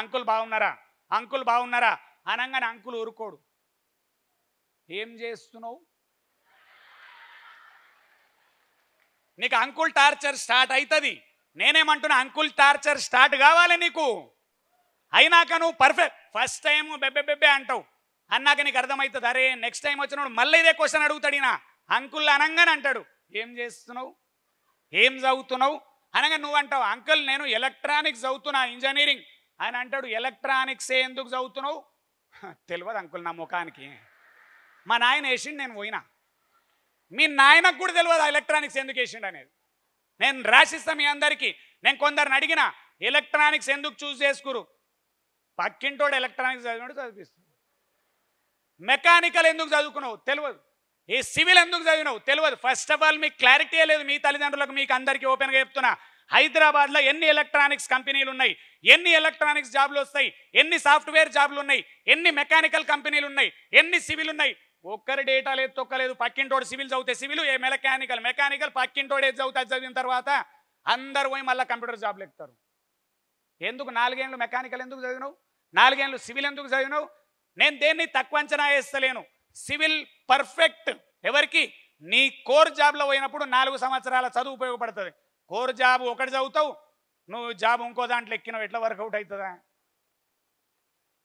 అంకుల్ బాగున్నారా అంకుల్ బాగున్నారా అనగానే అంకుల్ ఊరుకోడు ఏం చేస్తున్నావు నీకు అంకుల్ టార్చర్ స్టార్ట్ అవుతుంది నేనేమంటున్నా అంకుల్ టార్చర్ స్టార్ట్ కావాలి నీకు అయినాక నువ్వు పర్ఫెక్ట్ ఫస్ట్ టైం బెబ్బె బెబ్బే అంటావు అన్నాక నీకు అర్థమవుతుంది అరే నెక్స్ట్ టైం వచ్చినప్పుడు మళ్ళీ ఇదే క్వశ్చన్ అడుగుతాడు ఈయన అంకుల్ అనగానే అంటాడు ఏం చేస్తున్నావు ఏం చదువుతున్నావు అనగా నువ్వు అంటావు అంకుల్ నేను ఎలక్ట్రానిక్స్ చదువుతున్నా ఇంజనీరింగ్ ఆయన అంటాడు ఎలక్ట్రానిక్స్ ఎందుకు చదువుతున్నావు తెలియదు అంకుల్ నా ముఖానికి మా నాయన వేసిండు నేను పోయినా మీ నాయనకు కూడా తెలియదు ఆ ఎలక్ట్రానిక్స్ ఎందుకు వేసిండు అనేది నేను రాసిస్తాను మీ అందరికీ నేను కొందరిని అడిగిన ఎలక్ట్రానిక్స్ ఎందుకు చూస్ చేసుకురు పక్కింటోడు ఎలక్ట్రానిక్స్ చదివినాడు చదివిస్తుంది మెకానికల్ ఎందుకు చదువుకున్నావు తెలియదు ఈ సివిల్ ఎందుకు చదివినావు తెలియదు ఫస్ట్ ఆఫ్ ఆల్ మీకు క్లారిటీ లేదు మీ తల్లిదండ్రులకు మీకు అందరికీ ఓపెన్గా చెప్తున్నా హైదరాబాద్లో ఎన్ని ఎలక్ట్రానిక్స్ కంపెనీలు ఉన్నాయి ఎన్ని ఎలక్ట్రానిక్స్ జాబ్లు వస్తాయి ఎన్ని సాఫ్ట్వేర్ జాబ్లు ఉన్నాయి ఎన్ని మెకానికల్ కంపెనీలు ఉన్నాయి ఎన్ని సివిల్ ఉన్నాయి ఒక్కరి డేటా లేదు తొక్కలేదు పక్కింటోడు సివిల్ చదివితే సివిల్ ఏ మెకానికల్ మెకానికల్ పక్కింటోడు ఏది చదివితే చదివిన తర్వాత అందరు పోయి మళ్ళీ కంప్యూటర్ జాబ్లు ఎక్కుతారు ఎందుకు నాలుగేళ్ళు మెకానికల్ ఎందుకు చదివినావు నాలుగేళ్ళు సివిల్ ఎందుకు చదివినావు నేను దేన్ని తక్కువ అంచనా వేస్తలేను సివిల్ పర్ఫెక్ట్ ఎవరికి నీ కోర్ జాబ్లో పోయినప్పుడు నాలుగు సంవత్సరాల చదువు ఉపయోగపడుతుంది కోర్ జాబ్ ఒకటి చదువుతావు నువ్వు జాబ్ ఇంకో దాంట్లో ఎక్కినావు ఎట్లా వర్కౌట్ అవుతుందా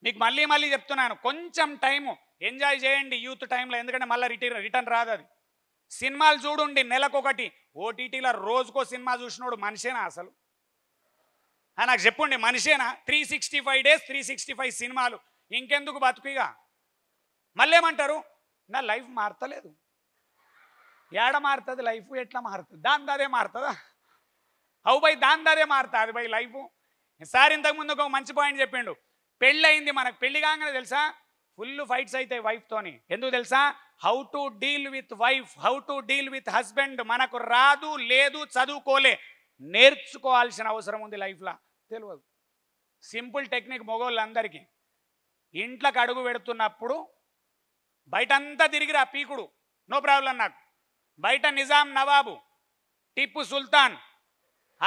మీకు మళ్ళీ మళ్ళీ చెప్తున్నాను కొంచెం టైము ఎంజాయ్ చేయండి యూత్ టైంలో ఎందుకంటే మళ్ళీ రిటర్న్ రిటర్న్ రాదు అది సినిమాలు చూడుండి నెలకొకటి ఓటీటీలో రోజుకో సినిమా చూసినోడు మనిషేనా అసలు నాకు చెప్పుండి మనిషేనా three sixty five days three sixty five సినిమాలు ఇంకెందుకు బతుకుగా మళ్ళేమంటారు నా లైఫ్ మారతలేదు ఏడ మారుతుంది లైఫ్ ఎట్లా మారుతుంది దాని దాదే మారుతుందా అవు బై దాని దాదే మారుతుంది బై లైఫ్ సార్ ఇంతకుముందు ఒక మంచి పాయింట్ చెప్పిండు పెళ్ళి అయింది మనకు పెళ్లి కాగానే తెలుసా ఫుల్ ఫైట్స్ అవుతాయి వైఫ్తోని ఎందుకు తెలుసా how to deal with wife how to deal with husband మనకు రాదు లేదు చదువుకోలే నేర్చుకోవాల్సిన అవసరం ఉంది లైఫ్లో తెలియదు సింపుల్ టెక్నిక్ మొగోళ్ళందరికీ ఇంట్లోకి అడుగు పెడుతున్నప్పుడు బయటంతా తిరిగిరా పీకుడు నో ప్రాబ్లం నాకు బయట నిజాం నవాబు టిప్పు సుల్తాన్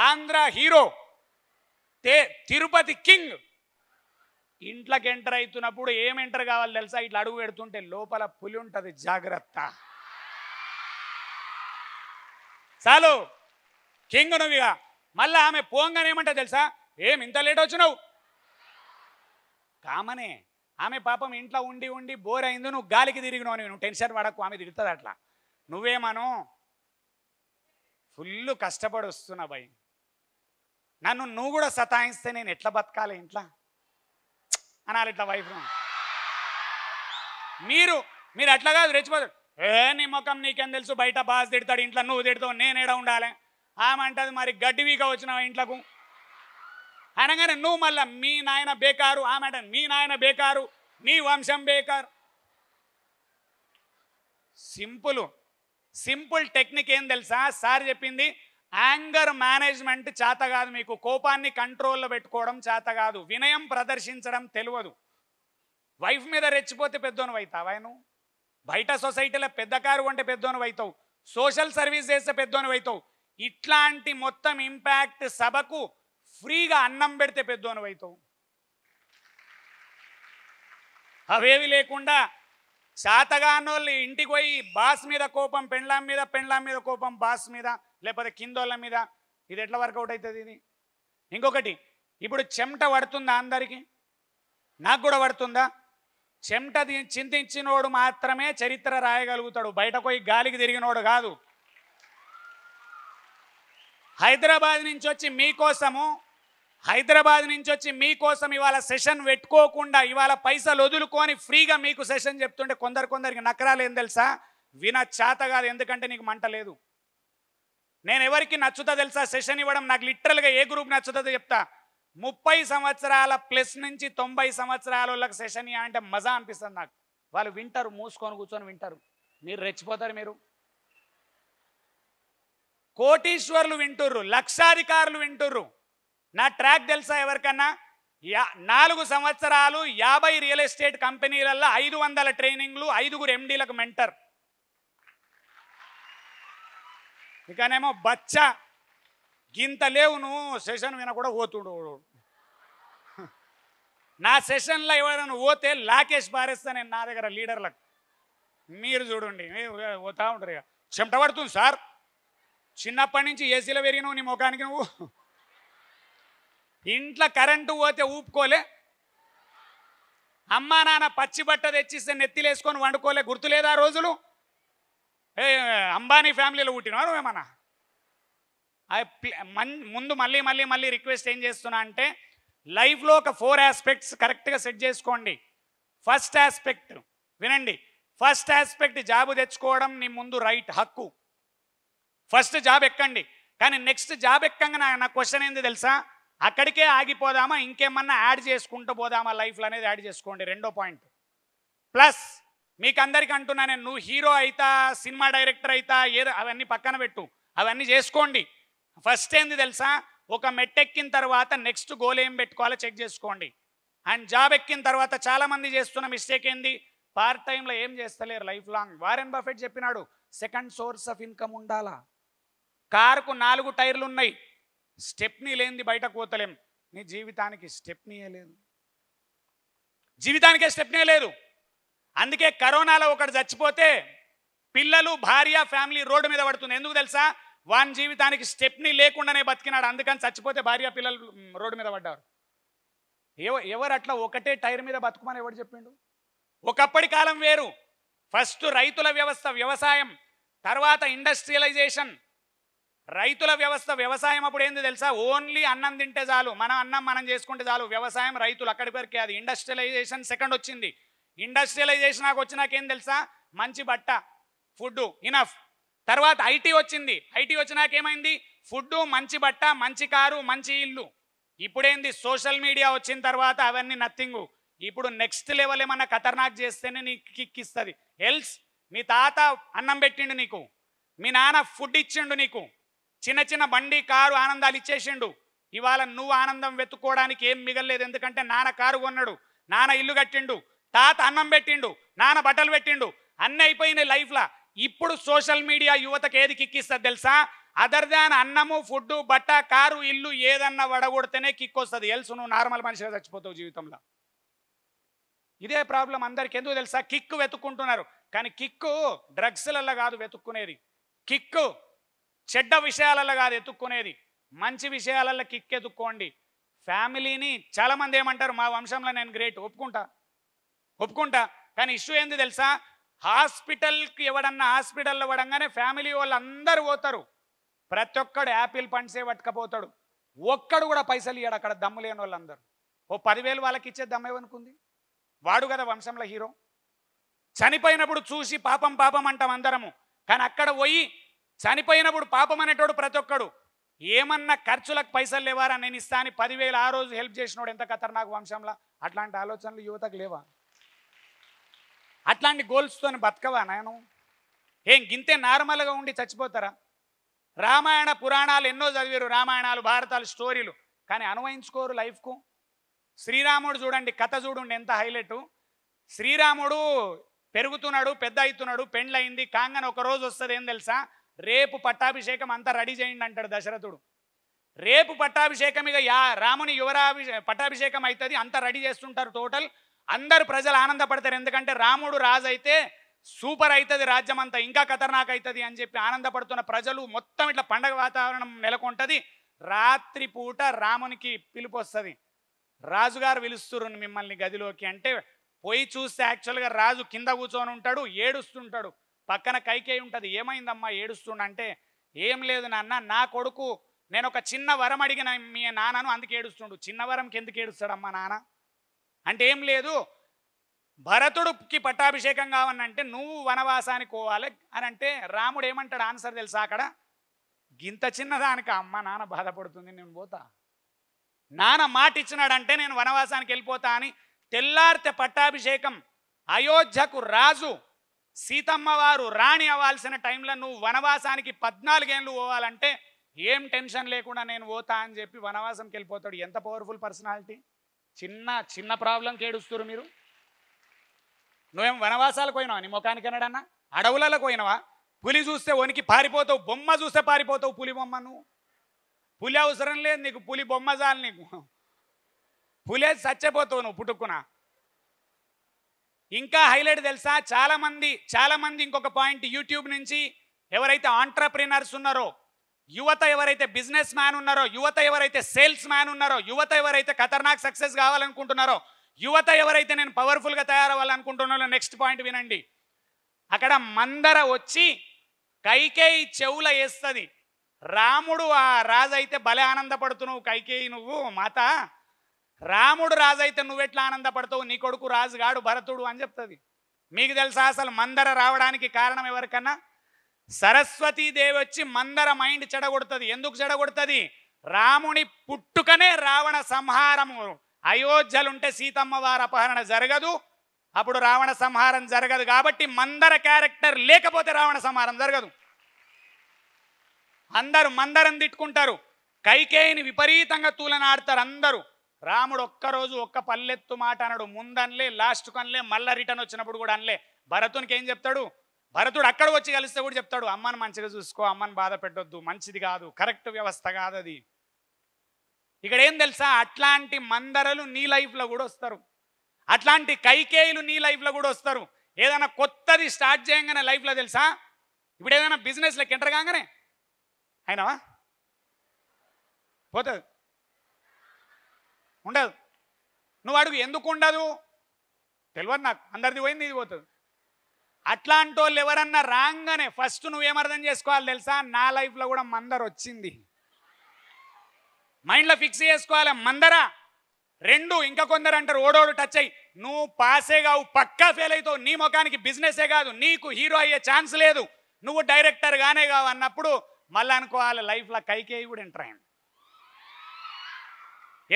ఆంధ్ర హీరో తిరుపతి కింగ్ ఇంట్లోకి ఎంటర్ అవుతున్నప్పుడు ఏం ఎంటర్ కావాలి తెలుసా ఇట్లా అడుగు పెడుతుంటే లోపల పులి ఉంటుంది జాగ్రత్త చాలు కింగ్ ఇక మళ్ళా ఆమె పోంగానేమంటా తెలుసా ఏం ఇంత లేట్ వచ్చినావు కామనే ఆమె పాపం ఇంట్లో ఉండి ఉండి బోర్ అయింది నువ్వు గాలికి తిరిగినావు నువ్వు టెన్షన్ పడకు ఆమె తిడుతుంది అట్లా నువ్వేమను ఫుల్ కష్టపడి వస్తున్నా భయ్ నన్ను నువ్వు కూడా సతాయిస్తే నేను ఎట్లా బతకాలి ఇంట్లో అనాలి ఇట్లా వైఫ్ మీరు మీరు అట్లా కాదు రెచ్చిపోతాడు ఏ నీ ముఖం నీకేం తెలుసు బయట బాస్ తిడతాడు ఇంట్లో నువ్వు తిడతావు ఎడ ఉండాలి ఆమె అంటది మరి వీక వచ్చినావు ఇంట్లకు అనగానే నువ్వు మళ్ళా మీ నాయన బేకారు ఆమె అంటే మీ నాయన బేకారు నీ వంశం బేకారు సింపుల్ సింపుల్ టెక్నిక్ ఏం తెలుసా సార్ చెప్పింది యాంగర్ మేనేజ్మెంట్ చేత కాదు మీకు కోపాన్ని కంట్రోల్లో పెట్టుకోవడం చేత కాదు వినయం ప్రదర్శించడం తెలియదు వైఫ్ మీద రెచ్చిపోతే పెద్దోను అవుతావా నువ్వు బయట సొసైటీలో పెద్ద కారు కొంటే పెద్దోను అవుతావు సోషల్ సర్వీస్ చేస్తే పెద్దోను అవుతావు ఇట్లాంటి మొత్తం ఇంపాక్ట్ సభకు ఫ్రీగా అన్నం పెడితే పెద్దోను అవుతావు అవేవి లేకుండా శాతగానోళ్ళు ఇంటికి పోయి బాస్ మీద కోపం పెండ్లాం మీద పెండ్లాం మీద కోపం బాస్ మీద లేకపోతే కిందోళ్ళ మీద ఇది ఎట్లా వర్కౌట్ అవుతుంది ఇది ఇంకొకటి ఇప్పుడు చెమట పడుతుందా అందరికీ నాకు కూడా పడుతుందా చెమట చింతించినోడు మాత్రమే చరిత్ర రాయగలుగుతాడు బయటకు పోయి గాలికి తిరిగినోడు కాదు హైదరాబాద్ నుంచి వచ్చి మీకోసము హైదరాబాద్ నుంచి వచ్చి మీకోసం ఇవాళ సెషన్ పెట్టుకోకుండా ఇవాళ పైసలు వదులుకొని ఫ్రీగా మీకు సెషన్ చెప్తుంటే కొందరు కొందరికి నకరాలు ఏం తెలుసా విన కాదు ఎందుకంటే నీకు మంట లేదు నేను ఎవరికి నచ్చుతా తెలుసా సెషన్ ఇవ్వడం నాకు లిటరల్గా ఏ గ్రూప్ నచ్చుతుందో చెప్తా ముప్పై సంవత్సరాల ప్లస్ నుంచి తొంభై సంవత్సరాల వాళ్ళకి సెషన్ ఇవ్వ అంటే మజా అనిపిస్తుంది నాకు వాళ్ళు వింటారు మూసుకొని కూర్చొని వింటారు మీరు రెచ్చిపోతారు మీరు కోటీశ్వర్లు వింటుర్రు లక్షాధికారులు వింటుర్రు నా ట్రాక్ తెలుసా ఎవరికన్నా యా నాలుగు సంవత్సరాలు యాభై రియల్ ఎస్టేట్ కంపెనీలలో ఐదు వందల ట్రైనింగ్లు ఐదుగురు ఎండీలకు మెంటర్ ఇంకానేమో బచ్చ గింత లేవు నువ్వు సెషన్ విన కూడా పోతుడు నా సెషన్లో ఎవరైనా పోతే లాకేష్ పారేస్తా నేను నా దగ్గర లీడర్లకు మీరు చూడండి పోతా ఉంటారు ఇక చెమట పడుతుంది సార్ చిన్నప్పటి నుంచి ఏసీలో పెరిగినావు నీ ముఖానికి నువ్వు ఇంట్లో కరెంటు పోతే ఊపుకోలే అమ్మా నాన్న పచ్చి బట్ట తెచ్చిస్తే నెత్తిలేసుకొని వండుకోలే గుర్తులేదా రోజులు ఏ అంబానీ ఫ్యామిలీలో పుట్టినారు ఏమన్నా ముందు మళ్ళీ మళ్ళీ మళ్ళీ రిక్వెస్ట్ ఏం చేస్తున్నా అంటే లైఫ్లో ఒక ఫోర్ ఆస్పెక్ట్స్ కరెక్ట్గా సెట్ చేసుకోండి ఫస్ట్ ఆస్పెక్ట్ వినండి ఫస్ట్ ఆస్పెక్ట్ జాబ్ తెచ్చుకోవడం నీ ముందు రైట్ హక్కు ఫస్ట్ జాబ్ ఎక్కండి కానీ నెక్స్ట్ జాబ్ ఎక్కంగా నా నా క్వశ్చన్ ఏంది తెలుసా అక్కడికే ఆగిపోదామా ఇంకేమన్నా యాడ్ చేసుకుంటూ పోదామా లైఫ్లో అనేది యాడ్ చేసుకోండి రెండో పాయింట్ ప్లస్ మీకందరికి అంటున్నా నేను నువ్వు హీరో అయితా సినిమా డైరెక్టర్ అయితా ఏదో అవన్నీ పక్కన పెట్టు అవన్నీ చేసుకోండి ఫస్ట్ ఏంది తెలుసా ఒక మెట్టెక్కిన తర్వాత నెక్స్ట్ గోల్ ఏం పెట్టుకోవాలో చెక్ చేసుకోండి అండ్ జాబ్ ఎక్కిన తర్వాత చాలామంది చేస్తున్న మిస్టేక్ ఏంది పార్ట్ టైంలో ఏం చేస్తలేరు లైఫ్ లాంగ్ వారెన్ బఫెట్ చెప్పినాడు సెకండ్ సోర్స్ ఆఫ్ ఇన్కమ్ ఉండాలా కారుకు నాలుగు టైర్లు ఉన్నాయి స్టెప్నీ లేనిది బయట కోతలేం నీ జీవితానికి స్టెప్నీయే లేదు జీవితానికే స్టెప్నీ లేదు అందుకే కరోనాలో ఒకటి చచ్చిపోతే పిల్లలు భార్య ఫ్యామిలీ రోడ్డు మీద పడుతుంది ఎందుకు తెలుసా వాని జీవితానికి స్టెప్ని లేకుండానే బతికినాడు అందుకని చచ్చిపోతే భార్య పిల్లలు రోడ్డు మీద పడ్డారు ఎవ ఎవరు అట్లా ఒకటే టైర్ మీద బతుకుమని ఎవడు చెప్పిండు ఒకప్పటి కాలం వేరు ఫస్ట్ రైతుల వ్యవస్థ వ్యవసాయం తర్వాత ఇండస్ట్రియలైజేషన్ రైతుల వ్యవస్థ వ్యవసాయం అప్పుడు ఏంది తెలుసా ఓన్లీ అన్నం తింటే చాలు మనం అన్నం మనం చేసుకుంటే చాలు వ్యవసాయం రైతులు అక్కడి వరకే అది ఇండస్ట్రియలైజేషన్ సెకండ్ వచ్చింది ఇండస్ట్రియలైజేషన్ వచ్చి నాకేం తెలుసా మంచి బట్ట ఫుడ్ ఇనఫ్ తర్వాత ఐటీ వచ్చింది ఐటీ వచ్చినాకేమైంది ఫుడ్ మంచి బట్ట మంచి కారు మంచి ఇల్లు ఇప్పుడేంది సోషల్ మీడియా వచ్చిన తర్వాత అవన్నీ నథింగు ఇప్పుడు నెక్స్ట్ లెవెల్ ఏమన్నా ఖతర్నాక్ చేస్తేనే నీకు కిక్ ఇస్తుంది ఎల్స్ మీ తాత అన్నం పెట్టిండు నీకు మీ నాన్న ఫుడ్ ఇచ్చిండు నీకు చిన్న చిన్న బండి కారు ఆనందాలు ఇచ్చేసిండు ఇవాళ నువ్వు ఆనందం వెతుక్కోవడానికి ఏం మిగలలేదు ఎందుకంటే నాన్న కారు కొన్నాడు నాన్న ఇల్లు కట్టిండు తాత అన్నం పెట్టిండు నాన్న బట్టలు పెట్టిండు అన్నీ అయిపోయిన లైఫ్లా ఇప్పుడు సోషల్ మీడియా యువతకు ఏది కిక్కిస్తుంది తెలుసా అదర్ దాన్ అన్నము ఫుడ్ బట్ట కారు ఇల్లు ఏదన్నా వడగొడితేనే కిక్ వస్తుంది తెలుసు నువ్వు నార్మల్ మనిషిగా చచ్చిపోతావు జీవితంలో ఇదే ప్రాబ్లం అందరికి ఎందుకు తెలుసా కిక్ వెతుక్కుంటున్నారు కానీ కిక్కు డ్రగ్స్లలో కాదు వెతుక్కునేది కిక్కు చెడ్డ విషయాలలో కాదు ఎతుక్కునేది మంచి విషయాలలో కిక్ ఎత్తుక్కోండి ఫ్యామిలీని చాలామంది ఏమంటారు మా వంశంలో నేను గ్రేట్ ఒప్పుకుంటా ఒప్పుకుంటా కానీ ఇష్యూ ఏంది తెలుసా హాస్పిటల్కి ఎవడన్నా హాస్పిటల్లో అవ్వడంగానే ఫ్యామిలీ వాళ్ళందరూ పోతారు ప్రతి ఒక్కడు యాపిల్ పండ్సే పట్టుకపోతాడు ఒక్కడు కూడా పైసలు ఇవ్వడు అక్కడ దమ్ము లేని వాళ్ళందరూ ఓ పదివేలు వాళ్ళకి ఇచ్చే దమ్మ ఏమనుకుంది వాడు కదా వంశంలో హీరో చనిపోయినప్పుడు చూసి పాపం పాపం అంటాం అందరము కానీ అక్కడ పోయి చనిపోయినప్పుడు పాపం అనేటోడు ప్రతి ఒక్కడు ఏమన్నా ఖర్చులకు పైసలు లేవారా నేను ఇస్తా అని పదివేలు ఆ రోజు హెల్ప్ చేసినోడు ఎంత నాకు వంశంలో అట్లాంటి ఆలోచనలు యువతకు లేవా అట్లాంటి గోల్స్తో బతకవా నేను ఏం గింతే నార్మల్గా ఉండి చచ్చిపోతారా రామాయణ పురాణాలు ఎన్నో చదివారు రామాయణాలు భారతాలు స్టోరీలు కానీ అనువయించుకోరు లైఫ్కు శ్రీరాముడు చూడండి కథ చూడండి ఎంత హైలైట్ శ్రీరాముడు పెరుగుతున్నాడు పెద్ద అవుతున్నాడు పెండ్లయింది కాంగన ఒక రోజు వస్తుంది ఏం తెలుసా రేపు పట్టాభిషేకం అంతా రెడీ చేయండి అంటాడు దశరథుడు రేపు పట్టాభిషేకం ఇక యా రాముని యువరాభిషే పట్టాభిషేకం అవుతుంది అంతా రెడీ చేస్తుంటారు టోటల్ అందరు ప్రజలు ఆనందపడతారు ఎందుకంటే రాముడు రాజు అయితే సూపర్ అవుతుంది రాజ్యం అంతా ఇంకా ఖతర్నాక్ అవుతుంది అని చెప్పి ఆనందపడుతున్న ప్రజలు మొత్తం ఇట్లా పండగ వాతావరణం నెలకొంటుంది రాత్రిపూట రామునికి పిలుపు వస్తుంది రాజుగారు పిలుస్తున్నారు మిమ్మల్ని గదిలోకి అంటే పోయి చూస్తే యాక్చువల్గా రాజు కింద కూర్చొని ఉంటాడు ఏడుస్తుంటాడు పక్కన కైకేయి ఉంటుంది ఏమైందమ్మా ఏడుస్తుండంటే ఏం లేదు నాన్న నా కొడుకు నేను ఒక చిన్న వరం అడిగిన మీ నాన్నను అందుకే ఏడుస్తుండు చిన్న వరంకి ఎందుకు ఏడుస్తాడమ్మా నాన్న అంటే ఏం లేదు భరతుడికి పట్టాభిషేకం కావాలంటే నువ్వు వనవాసానికి పోవాలి అని అంటే రాముడు ఏమంటాడు ఆన్సర్ తెలుసా అక్కడ గింత చిన్నదానికి అమ్మ నాన్న బాధపడుతుంది నేను పోతా నాన్న మాట ఇచ్చినాడంటే నేను వనవాసానికి వెళ్ళిపోతా అని తెల్లార్తె పట్టాభిషేకం అయోధ్యకు రాజు సీతమ్మ వారు రాణి అవ్వాల్సిన టైంలో నువ్వు వనవాసానికి పద్నాలుగేళ్ళు పోవాలంటే ఏం టెన్షన్ లేకుండా నేను పోతా అని చెప్పి వనవాసంకి వెళ్ళిపోతాడు ఎంత పవర్ఫుల్ పర్సనాలిటీ చిన్న చిన్న ప్రాబ్లంకి ఏడుస్తురు మీరు నువ్వేం వనవాసాలకు పోయినావా నీ ముఖానికి అన్నాడన్నా అడవులలో పోయినావా పులి చూస్తే వనికి పారిపోతావు బొమ్మ చూస్తే పారిపోతావు పులి బొమ్మ నువ్వు పులి అవసరం లేదు నీకు పులి బొమ్మ చాలు నీకు పులే చచ్చిపోతావు నువ్వు పుట్టుకున ఇంకా హైలైట్ తెలుసా చాలామంది చాలామంది ఇంకొక పాయింట్ యూట్యూబ్ నుంచి ఎవరైతే ఆంటర్ప్రీనర్స్ ఉన్నారో యువత ఎవరైతే బిజినెస్ మ్యాన్ ఉన్నారో యువత ఎవరైతే సేల్స్ మ్యాన్ ఉన్నారో యువత ఎవరైతే ఖతర్నాక్ సక్సెస్ కావాలనుకుంటున్నారో యువత ఎవరైతే నేను పవర్ఫుల్గా తయారవ్వాలనుకుంటున్నారో నెక్స్ట్ పాయింట్ వినండి అక్కడ మందర వచ్చి కైకేయి చెవుల వేస్తుంది రాముడు ఆ రాజు అయితే భలే ఆనందపడుతున్నావు కైకేయి నువ్వు మాత రాముడు రాజు అయితే నువ్వెట్లా ఆనందపడతావు నీ కొడుకు రాజుగాడు భరతుడు అని చెప్తుంది మీకు తెలుసా అసలు మందర రావడానికి కారణం ఎవరికన్నా సరస్వతీదేవి వచ్చి మందర మైండ్ చెడగొడుతుంది ఎందుకు చెడగొడుతుంది రాముని పుట్టుకనే రావణ సంహారము అయోధ్యలుంటే సీతమ్మ వారి అపహరణ జరగదు అప్పుడు రావణ సంహారం జరగదు కాబట్టి మందర క్యారెక్టర్ లేకపోతే రావణ సంహారం జరగదు అందరూ మందరం తిట్టుకుంటారు కైకేయిని విపరీతంగా తూలనాడతారు అందరూ రాముడు ఒక్కరోజు ఒక్క పల్లెత్తు మాట అనడు ముందనలే లాస్ట్ కనలే మళ్ళా రిటర్న్ వచ్చినప్పుడు కూడా అనలే భరతునికి ఏం చెప్తాడు భరతుడు అక్కడ వచ్చి కలిస్తే కూడా చెప్తాడు అమ్మని మంచిగా చూసుకో అమ్మని బాధ పెట్టొద్దు మంచిది కాదు కరెక్ట్ వ్యవస్థ కాదు అది ఇక్కడ ఏం తెలుసా అట్లాంటి మందరలు నీ లైఫ్లో కూడా వస్తారు అట్లాంటి కైకేయులు నీ లైఫ్లో కూడా వస్తారు ఏదైనా కొత్తది స్టార్ట్ చేయంగానే లైఫ్లో తెలుసా ఇప్పుడు ఏదైనా లెక్క ఎంటర్ కాగానే అయినావా పోతుంది ఉండదు నువ్వు అడుగు ఎందుకు ఉండదు తెలియదు నాకు అందరిది పోయింది ఇది పోతుంది అట్లాంటి వాళ్ళు ఎవరన్నా రాగానే ఫస్ట్ నువ్వేమర్థం చేసుకోవాలి తెలుసా నా లైఫ్లో కూడా మందర వచ్చింది మైండ్లో ఫిక్స్ చేసుకోవాలి మందరా రెండు ఇంకా కొందరు అంటారు ఓడోడు టచ్ అయ్యి నువ్వు పాసే కావు పక్కా ఫెయిల్ అవుతావు నీ ముఖానికి బిజినెసే కాదు నీకు హీరో అయ్యే ఛాన్స్ లేదు నువ్వు డైరెక్టర్ గానే కావు అన్నప్పుడు మళ్ళీ అనుకోవాలి లైఫ్లో కైకేయి కూడా ఎంటర్ అయ్యాడు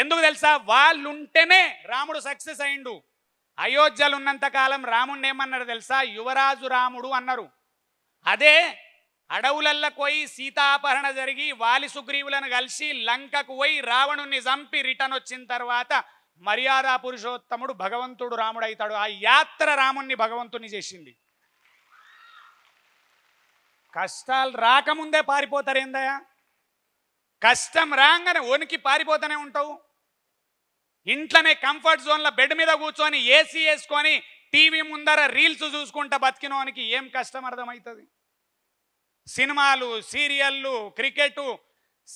ఎందుకు తెలుసా వాళ్ళుంటేనే రాముడు సక్సెస్ అయిండు అయోధ్యలు ఉన్నంతకాలం రాముణ్ణి ఏమన్నారు తెలుసా యువరాజు రాముడు అన్నారు అదే అడవులల్లో పోయి సీతాపహరణ జరిగి వాలి సుగ్రీవులను కలిసి లంకకు పోయి రావణుణ్ణి చంపి రిటర్న్ వచ్చిన తర్వాత మర్యాద పురుషోత్తముడు భగవంతుడు రాముడైతాడు ఆ యాత్ర రాముణ్ణి భగవంతుని చేసింది కష్టాలు రాకముందే ఏందయా కష్టం రాగానే ఉనికి పారిపోతూనే ఉంటావు ఇంట్లోనే కంఫర్ట్ జోన్లో బెడ్ మీద కూర్చొని ఏసీ వేసుకొని టీవీ ముందర రీల్స్ చూసుకుంటా బతికినోనికి ఏం కష్టం అర్థమవుతుంది సినిమాలు సీరియళ్ళు క్రికెట్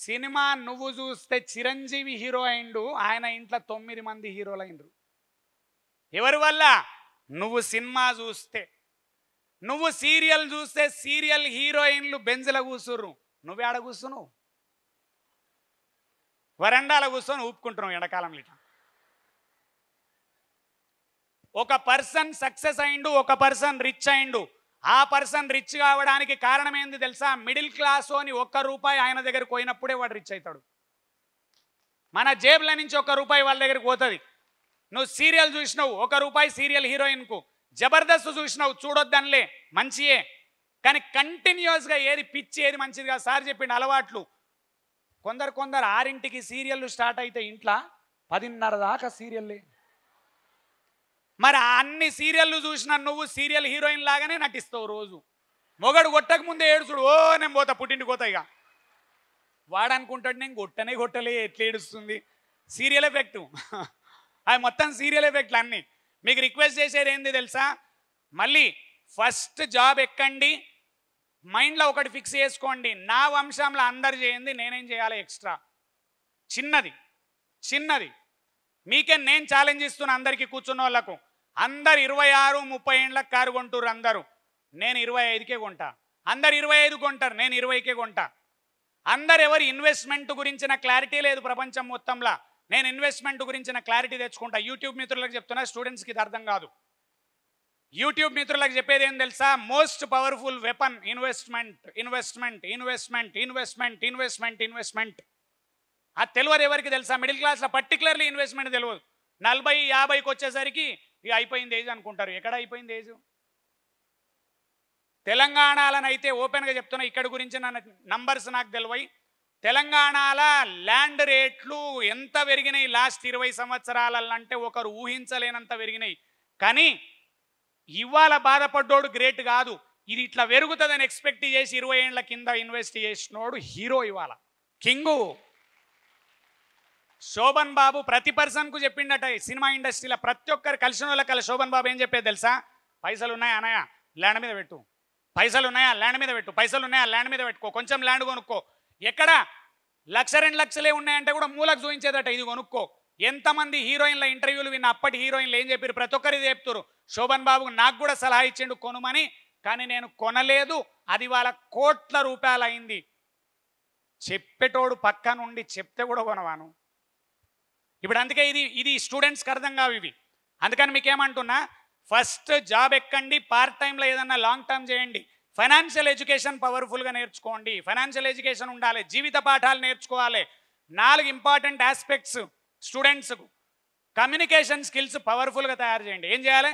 సినిమా నువ్వు చూస్తే చిరంజీవి హీరో అయిండు ఆయన ఇంట్లో తొమ్మిది మంది హీరోలు అయిండ్రు ఎవరి వల్ల నువ్వు సినిమా చూస్తే నువ్వు సీరియల్ చూస్తే సీరియల్ హీరోయిన్లు బెంజ్ల నువ్వు ఆడ కూర్చున్నావు వరండాల కూర్చొని ఊపుకుంటున్నావు ఎండాకాలంలో ఇట్లా ఒక పర్సన్ సక్సెస్ అయిండు ఒక పర్సన్ రిచ్ అయిండు ఆ పర్సన్ రిచ్ కావడానికి కారణం ఏంది తెలుసా మిడిల్ క్లాస్ అని ఒక్క రూపాయి ఆయన దగ్గరికి పోయినప్పుడే వాడు రిచ్ అవుతాడు మన జేబుల నుంచి ఒక రూపాయి వాళ్ళ దగ్గరికి పోతుంది నువ్వు సీరియల్ చూసినావు ఒక రూపాయి సీరియల్ హీరోయిన్కు జబర్దస్త్ చూసినావు చూడొద్దనిలే మంచియే కానీ కంటిన్యూస్గా ఏది పిచ్చి ఏది మంచిది కాదు సార్ చెప్పిండు అలవాట్లు కొందరు కొందరు ఆరింటికి సీరియల్ స్టార్ట్ అయితే ఇంట్లో పదిన్నర దాకా సీరియల్లే మరి అన్ని సీరియల్లు చూసిన నువ్వు సీరియల్ హీరోయిన్ లాగానే నటిస్తావు రోజు మొగడు కొట్టక ముందే ఏడుచుడు ఓ నేను పోతా పుట్టింటి పోతా ఇక వాడు అనుకుంటాడు నేను కొట్టనే కొట్టలే ఎట్లా ఏడుస్తుంది సీరియల్ ఎఫెక్ట్ [laughs] అవి మొత్తం సీరియల్ ఎఫెక్ట్లు అన్ని మీకు రిక్వెస్ట్ చేసేది ఏంది తెలుసా మళ్ళీ ఫస్ట్ జాబ్ ఎక్కండి మైండ్లో ఒకటి ఫిక్స్ చేసుకోండి నా వంశంలో అందరు చేయండి నేనేం చేయాలి ఎక్స్ట్రా చిన్నది చిన్నది మీకే నేను ఛాలెంజ్ ఇస్తున్నా అందరికీ కూర్చున్న వాళ్ళకు అందరు ఇరవై ఆరు ముప్పై ఏళ్ళకి కారు కొంటారు అందరూ నేను ఇరవై ఐదుకే కొంటా అందరు ఇరవై ఐదు కొంటారు నేను ఇరవైకే కొంటా అందరు ఎవరి ఇన్వెస్ట్మెంట్ గురించిన క్లారిటీ లేదు ప్రపంచం మొత్తంలో నేను ఇన్వెస్ట్మెంట్ గురించిన క్లారిటీ తెచ్చుకుంటా యూట్యూబ్ మిత్రులకు చెప్తున్నా స్టూడెంట్స్కి ఇది అర్థం కాదు యూట్యూబ్ మిత్రులకు చెప్పేది ఏం తెలుసా most powerful weapon investment investment investment investment investment investment ఆ తెలియదు ఎవరికి తెలుసా మిడిల్ క్లాస్లో పర్టికులర్లీ ఇన్వెస్ట్మెంట్ తెలియదు నలభై యాభైకి వచ్చేసరికి ఇక అయిపోయింది ఏజ్ అనుకుంటారు ఎక్కడ అయిపోయింది ఏజ్ అయితే ఓపెన్గా చెప్తున్నా ఇక్కడ గురించి నా నంబర్స్ నాకు తెలివై తెలంగాణాల ల్యాండ్ రేట్లు ఎంత పెరిగినాయి లాస్ట్ ఇరవై సంవత్సరాలంటే ఒకరు ఊహించలేనంత పెరిగినాయి కానీ ఇవాళ బాధపడ్డోడు గ్రేట్ కాదు ఇది ఇట్లా పెరుగుతుందని ఎక్స్పెక్ట్ చేసి ఇరవై ఏళ్ళ కింద ఇన్వెస్ట్ చేసినోడు హీరో ఇవాళ కింగు శోభన్ బాబు ప్రతి పర్సన్కు చెప్పిండట సినిమా ఇండస్ట్రీలో ప్రతి ఒక్కరు కలిసిన కల శోభన్ బాబు ఏం చెప్పేది తెలుసా పైసలు ఉన్నాయా అనయ ల్యాండ్ మీద పెట్టు పైసలు ఉన్నాయా ల్యాండ్ మీద పెట్టు పైసలు ఉన్నాయా ల్యాండ్ మీద పెట్టుకో కొంచెం ల్యాండ్ కొనుక్కో ఎక్కడ లక్ష రెండు లక్షలే ఉన్నాయంటే కూడా మూలకు చూపించేదట ఇది కొనుక్కో ఎంతమంది హీరోయిన్ల ఇంటర్వ్యూలు విన్న అప్పటి హీరోయిన్లు ఏం చెప్పారు ప్రతి ఒక్కరు ఇది చెప్తారు శోభన్ బాబు నాకు కూడా సలహా ఇచ్చిండు కొనుమని కానీ నేను కొనలేదు అది వాళ్ళ కోట్ల రూపాయలు అయింది చెప్పేటోడు పక్క నుండి చెప్తే కూడా కొనవాను ఇప్పుడు అందుకే ఇది ఇది స్టూడెంట్స్కి అర్థం కావు ఇవి అందుకని మీకు ఏమంటున్నా ఫస్ట్ జాబ్ ఎక్కండి పార్ట్ టైంలో ఏదన్నా లాంగ్ టర్మ్ చేయండి ఫైనాన్షియల్ ఎడ్యుకేషన్ పవర్ఫుల్గా నేర్చుకోండి ఫైనాన్షియల్ ఎడ్యుకేషన్ ఉండాలి జీవిత పాఠాలు నేర్చుకోవాలి నాలుగు ఇంపార్టెంట్ ఆస్పెక్ట్స్ స్టూడెంట్స్కు కమ్యూనికేషన్ స్కిల్స్ పవర్ఫుల్గా తయారు చేయండి ఏం చేయాలి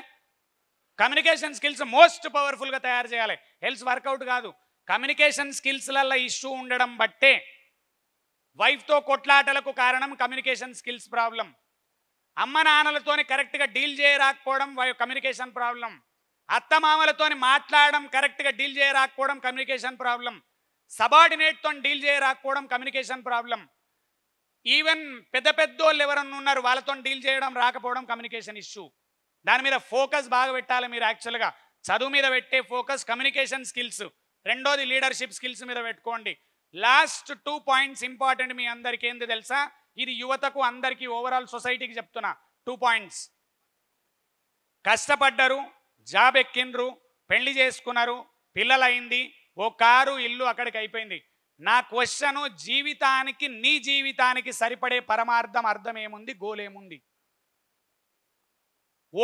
కమ్యూనికేషన్ స్కిల్స్ మోస్ట్ పవర్ఫుల్గా తయారు చేయాలి హెల్త్ వర్కౌట్ కాదు కమ్యూనికేషన్ స్కిల్స్లలో ఇష్యూ ఉండడం బట్టే వైఫ్తో కొట్లాటలకు కారణం కమ్యూనికేషన్ స్కిల్స్ ప్రాబ్లం అమ్మ నాన్నలతోని కరెక్ట్గా డీల్ చేయరాకపోవడం కమ్యూనికేషన్ ప్రాబ్లం అత్తమామలతోని మాట్లాడడం కరెక్ట్గా డీల్ చేయరాకపోవడం కమ్యూనికేషన్ ప్రాబ్లం సబార్డినేట్తో డీల్ చేయరాకపోవడం కమ్యూనికేషన్ ప్రాబ్లం ఈవెన్ పెద్ద పెద్దోళ్ళు ఎవరన్నా ఉన్నారు వాళ్ళతో డీల్ చేయడం రాకపోవడం కమ్యూనికేషన్ ఇష్యూ దాని మీద ఫోకస్ బాగా పెట్టాలి మీరు యాక్చువల్గా చదువు మీద పెట్టే ఫోకస్ కమ్యూనికేషన్ స్కిల్స్ రెండోది లీడర్షిప్ స్కిల్స్ మీద పెట్టుకోండి లాస్ట్ టూ పాయింట్స్ ఇంపార్టెంట్ మీ అందరికి ఏంది తెలుసా ఇది యువతకు అందరికీ ఓవరాల్ సొసైటీకి చెప్తున్నా టూ పాయింట్స్ కష్టపడ్డరు జాబ్ ఎక్కిండ్రు పెళ్లి చేసుకున్నారు పిల్లలైంది ఓ కారు ఇల్లు అక్కడికి అయిపోయింది నా క్వశ్చను జీవితానికి నీ జీవితానికి సరిపడే పరమార్థం అర్థం ఏముంది గోల్ ఏముంది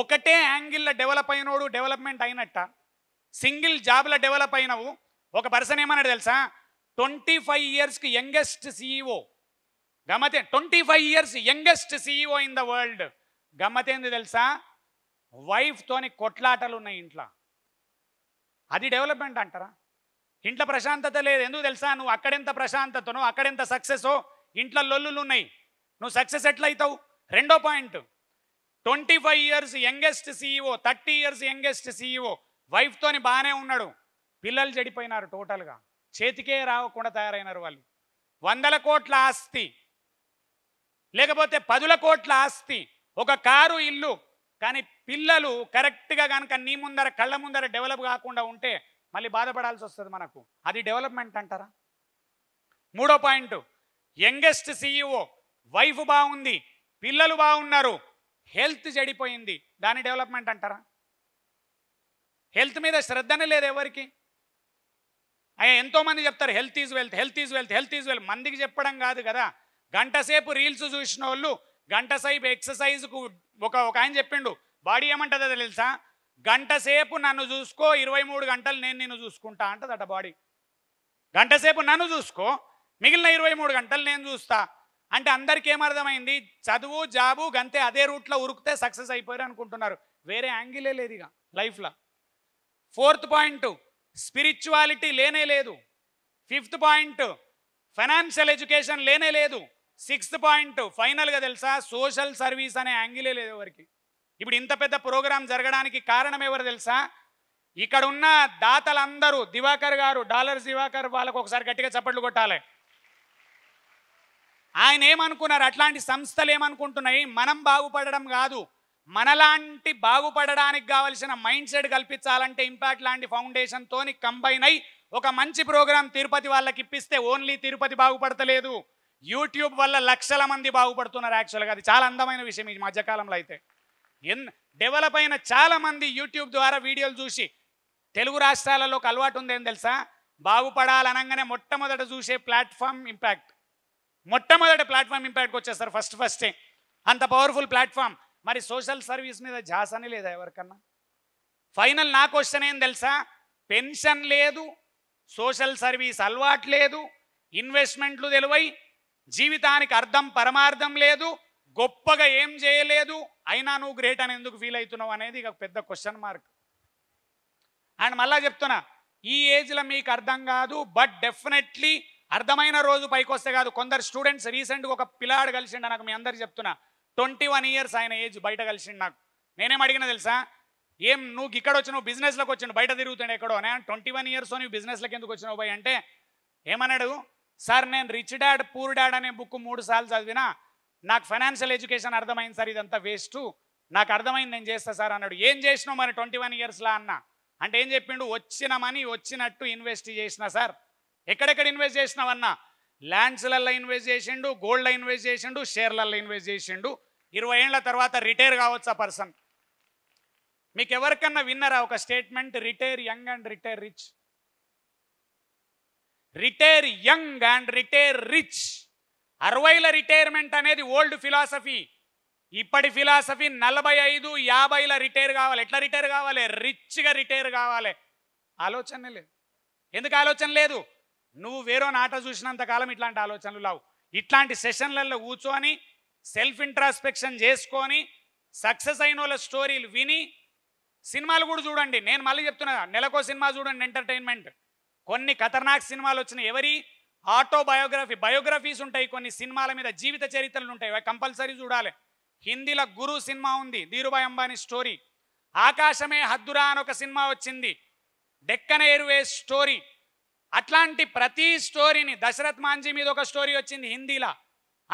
ఒకటే యాంగిల్లో డెవలప్ అయినోడు డెవలప్మెంట్ అయినట్ట సింగిల్ జాబ్ల డెవలప్ అయినవు ఒక పర్సన్ ఏమన్నాడు తెలుసా ట్వంటీ ఫైవ్ ఇయర్స్కి యంగెస్ట్ సీఈఓ గమతే twenty five years youngest CEO in the world గమ్మతేంది తెలుసా వైఫ్తోని కొట్లాటలు ఉన్నాయి ఇంట్లో అది డెవలప్మెంట్ అంటారా ఇంట్లో ప్రశాంతత లేదు ఎందుకు తెలుసా నువ్వు అక్కడెంత ప్రశాంతతనో అక్కడెంత సక్సెసో ఇంట్లో లొల్లులు ఉన్నాయి నువ్వు సక్సెస్ ఎట్లయితావు రెండో point twenty five years youngest CEO thirty years youngest CEO వైఫ్తోని బాగానే ఉన్నాడు పిల్లలు చెడిపోయినారు టోటల్గా చేతికే రావకుండా తయారైనారు వాళ్ళు వందల కోట్ల ఆస్తి లేకపోతే పదుల కోట్ల ఆస్తి ఒక కారు ఇల్లు కానీ పిల్లలు కరెక్ట్గా కనుక నీ ముందర కళ్ళ ముందర డెవలప్ కాకుండా ఉంటే మళ్ళీ బాధపడాల్సి వస్తుంది మనకు అది డెవలప్మెంట్ అంటారా మూడో పాయింట్ యంగెస్ట్ సీఈఓ వైఫ్ బాగుంది పిల్లలు బాగున్నారు హెల్త్ చెడిపోయింది దాని డెవలప్మెంట్ అంటారా హెల్త్ మీద శ్రద్ధనే లేదు ఎవరికి అయ్యా ఎంతోమంది చెప్తారు health is wealth health is wealth health is wealth మందికి చెప్పడం కాదు కదా గంటసేపు రీల్స్ చూసిన వాళ్ళు గంటసేపు ఎక్సర్సైజ్కు ఒక ఒక ఆయన చెప్పిండు బాడీ ఏమంటుందో తెలుసా గంటసేపు నన్ను చూసుకో ఇరవై మూడు గంటలు నేను నిన్ను చూసుకుంటా అంటదట బాడీ గంటసేపు నన్ను చూసుకో మిగిలిన ఇరవై మూడు గంటలు నేను చూస్తా అంటే అందరికీ ఏమర్థమైంది చదువు జాబు గంతే అదే రూట్లో ఉరికితే సక్సెస్ అయిపోయారు అనుకుంటున్నారు వేరే యాంగిలే లేదు ఇక లైఫ్లో ఫోర్త్ పాయింట్ స్పిరిచువాలిటీ లేనే లేదు ఫిఫ్త్ పాయింట్ ఫైనాన్షియల్ ఎడ్యుకేషన్ లేనే లేదు సిక్స్త్ పాయింట్ ఫైనల్గా తెలుసా సోషల్ సర్వీస్ అనే యాంగిలే లేదు ఎవరికి ఇప్పుడు ఇంత పెద్ద ప్రోగ్రాం జరగడానికి కారణం ఎవరు తెలుసా ఇక్కడ ఉన్న దాతలందరూ దివాకర్ గారు డాలర్ దివాకర్ వాళ్ళకు ఒకసారి గట్టిగా చప్పట్లు కొట్టాలి ఆయన ఏమనుకున్నారు అట్లాంటి సంస్థలు ఏమనుకుంటున్నాయి మనం బాగుపడడం కాదు మనలాంటి బాగుపడడానికి కావలసిన మైండ్ సెట్ కల్పించాలంటే ఇంపాక్ట్ లాంటి ఫౌండేషన్తో కంబైన్ అయి ఒక మంచి ప్రోగ్రాం తిరుపతి వాళ్ళకి ఇప్పిస్తే ఓన్లీ తిరుపతి బాగుపడతలేదు యూట్యూబ్ వల్ల లక్షల మంది బాగుపడుతున్నారు యాక్చువల్గా అది చాలా అందమైన విషయం ఈ మధ్యకాలంలో అయితే ఎన్ డెవలప్ అయిన చాలామంది యూట్యూబ్ ద్వారా వీడియోలు చూసి తెలుగు రాష్ట్రాలలో ఒక అలవాటు ఉందేం తెలుసా బాగుపడాలనగానే మొట్టమొదట చూసే ప్లాట్ఫామ్ ఇంపాక్ట్ మొట్టమొదటి ప్లాట్ఫామ్ ఇంపాక్ట్కి వచ్చేస్తారు ఫస్ట్ ఫస్టే అంత పవర్ఫుల్ ప్లాట్ఫామ్ మరి సోషల్ సర్వీస్ మీద అని లేదా ఎవరికన్నా ఫైనల్ నా క్వశ్చన్ ఏం తెలుసా పెన్షన్ లేదు సోషల్ సర్వీస్ అలవాటు లేదు ఇన్వెస్ట్మెంట్లు తెలివై జీవితానికి అర్థం పరమార్థం లేదు గొప్పగా ఏం చేయలేదు అయినా నువ్వు గ్రేట్ అని ఎందుకు ఫీల్ అవుతున్నావు అనేది ఇక పెద్ద క్వశ్చన్ మార్క్ అండ్ మళ్ళా చెప్తున్నా ఈ ఏజ్లో మీకు అర్థం కాదు బట్ డెఫినెట్లీ అర్థమైన రోజు పైకి వస్తే కాదు కొందరు స్టూడెంట్స్ రీసెంట్గా ఒక పిల్లాడు కలిసిండ నాకు మీ అందరు చెప్తున్నా ట్వంటీ వన్ ఇయర్స్ ఆయన ఏజ్ బయట కలిసిండు నాకు నేనేం అడిగినా తెలుసా ఏం నువ్వు ఇక్కడ వచ్చినావు బిజినెస్ బిజినెస్లోకి వచ్చిండు బయట తిరుగుతుండే ఎక్కడో నేను ట్వంటీ వన్ ఇయర్స్ నువ్వు బిజినెస్లోకి ఎందుకు వచ్చినావు పోయి అంటే ఏమన్నాడు సార్ నేను రిచ్ డాడ్ పూర్ డాడ్ అనే బుక్ మూడు సార్లు చదివినా నాకు ఫైనాన్షియల్ ఎడ్యుకేషన్ అర్థమైంది సార్ ఇదంతా వేస్ట్ నాకు అర్థమైంది నేను చేస్తా సార్ అన్నాడు ఏం చేసినావు మరి ట్వంటీ వన్ ఇయర్స్లో అన్న అంటే ఏం చెప్పిండు వచ్చిన మనీ వచ్చినట్టు ఇన్వెస్ట్ చేసిన సార్ ఎక్కడెక్కడ ఇన్వెస్ట్ చేసినావన్నా ల్యాండ్స్లలో ఇన్వెస్ట్ చేసిండు గోల్డ్లో ఇన్వెస్ట్ చేసిండు షేర్లలో ఇన్వెస్ట్ చేసిండు ఇరవై ఏళ్ళ తర్వాత రిటైర్ కావచ్చు ఆ పర్సన్ మీకు ఎవరికన్నా విన్నారా ఒక statement retire young and retire rich retire young and retire rich అరవైల రిటైర్మెంట్ అనేది ఓల్డ్ ఫిలాసఫీ ఇప్పటి ఫిలాసఫీ నలభై ఐదు యాభైల రిటైర్ కావాలి ఎట్లా రిటైర్ కావాలి రిచ్గా రిటైర్ కావాలి ఆలోచన లేదు ఎందుకు ఆలోచన లేదు నువ్వు వేరే నాట చూసినంత కాలం ఇట్లాంటి ఆలోచనలు లావు ఇట్లాంటి సెషన్లలో కూర్చొని సెల్ఫ్ ఇంట్రాస్పెక్షన్ చేసుకొని సక్సెస్ అయిన వాళ్ళ స్టోరీలు విని సినిమాలు కూడా చూడండి నేను మళ్ళీ చెప్తున్నా నెలకో సినిమా చూడండి ఎంటర్టైన్మెంట్ కొన్ని ఖతర్నాక్ సినిమాలు వచ్చినాయి ఎవరి ఆటోబయోగ్రఫీ బయోగ్రఫీస్ ఉంటాయి కొన్ని సినిమాల మీద జీవిత చరిత్రలు ఉంటాయి కంపల్సరీ చూడాలి హిందీల గురు సినిమా ఉంది ధీరుభాయ్ అంబానీ స్టోరీ ఆకాశమే హద్దురా అని ఒక సినిమా వచ్చింది డెక్కన ఎరువే స్టోరీ అట్లాంటి ప్రతి స్టోరీని దశరథ్ మాంజీ మీద ఒక స్టోరీ వచ్చింది హిందీలో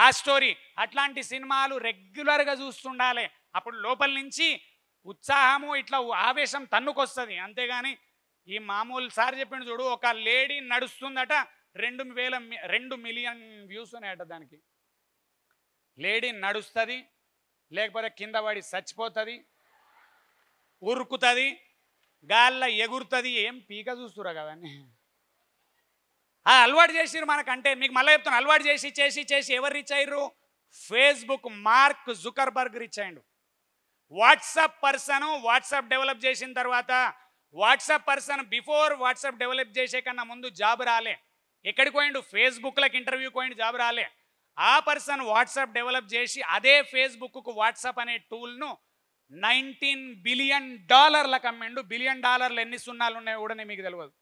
ఆ స్టోరీ అట్లాంటి సినిమాలు రెగ్యులర్గా చూస్తుండాలి అప్పుడు లోపల నుంచి ఉత్సాహము ఇట్లా ఆవేశం తన్నుకొస్తుంది అంతేగాని ఈ మామూలు సార్ చెప్పిన చూడు ఒక లేడీ నడుస్తుందట రెండు వేల రెండు మిలియన్ వ్యూస్ ఉన్నాయట దానికి లేడీ నడుస్తుంది లేకపోతే కింద పడి చచ్చిపోతుంది ఉరుకుతుంది గాల్లో ఎగురుతుంది ఏం పీక చూస్తురా కదండి ఆ అలవాటు చేసిరు మనకంటే మీకు మళ్ళీ చెప్తాను అలవాటు చేసి చేసి చేసి ఎవరు రీచ్ అయ్యారు ఫేస్బుక్ మార్క్ జుకర్బర్గ్ రీచ్ అయ్యండు వాట్సాప్ పర్సన్ వాట్సాప్ డెవలప్ చేసిన తర్వాత WhatsApp person before WhatsApp develop చేసే కన్నా ముందు జాబ్ రాలే ఎక్కడికి పోయిండు ఫేస్బుక్లకు ఇంటర్వ్యూ పోయిండు జాబ్ రాలే ఆ పర్సన్ వాట్సాప్ డెవలప్ చేసి అదే ఫేస్బుక్కు వాట్సాప్ అనే టూల్ను నైన్టీన్ బిలియన్ డాలర్లకు అమ్మిండు బిలియన్ డాలర్లు ఎన్ని సున్నాలు ఉన్నాయో కూడా మీకు తెలియదు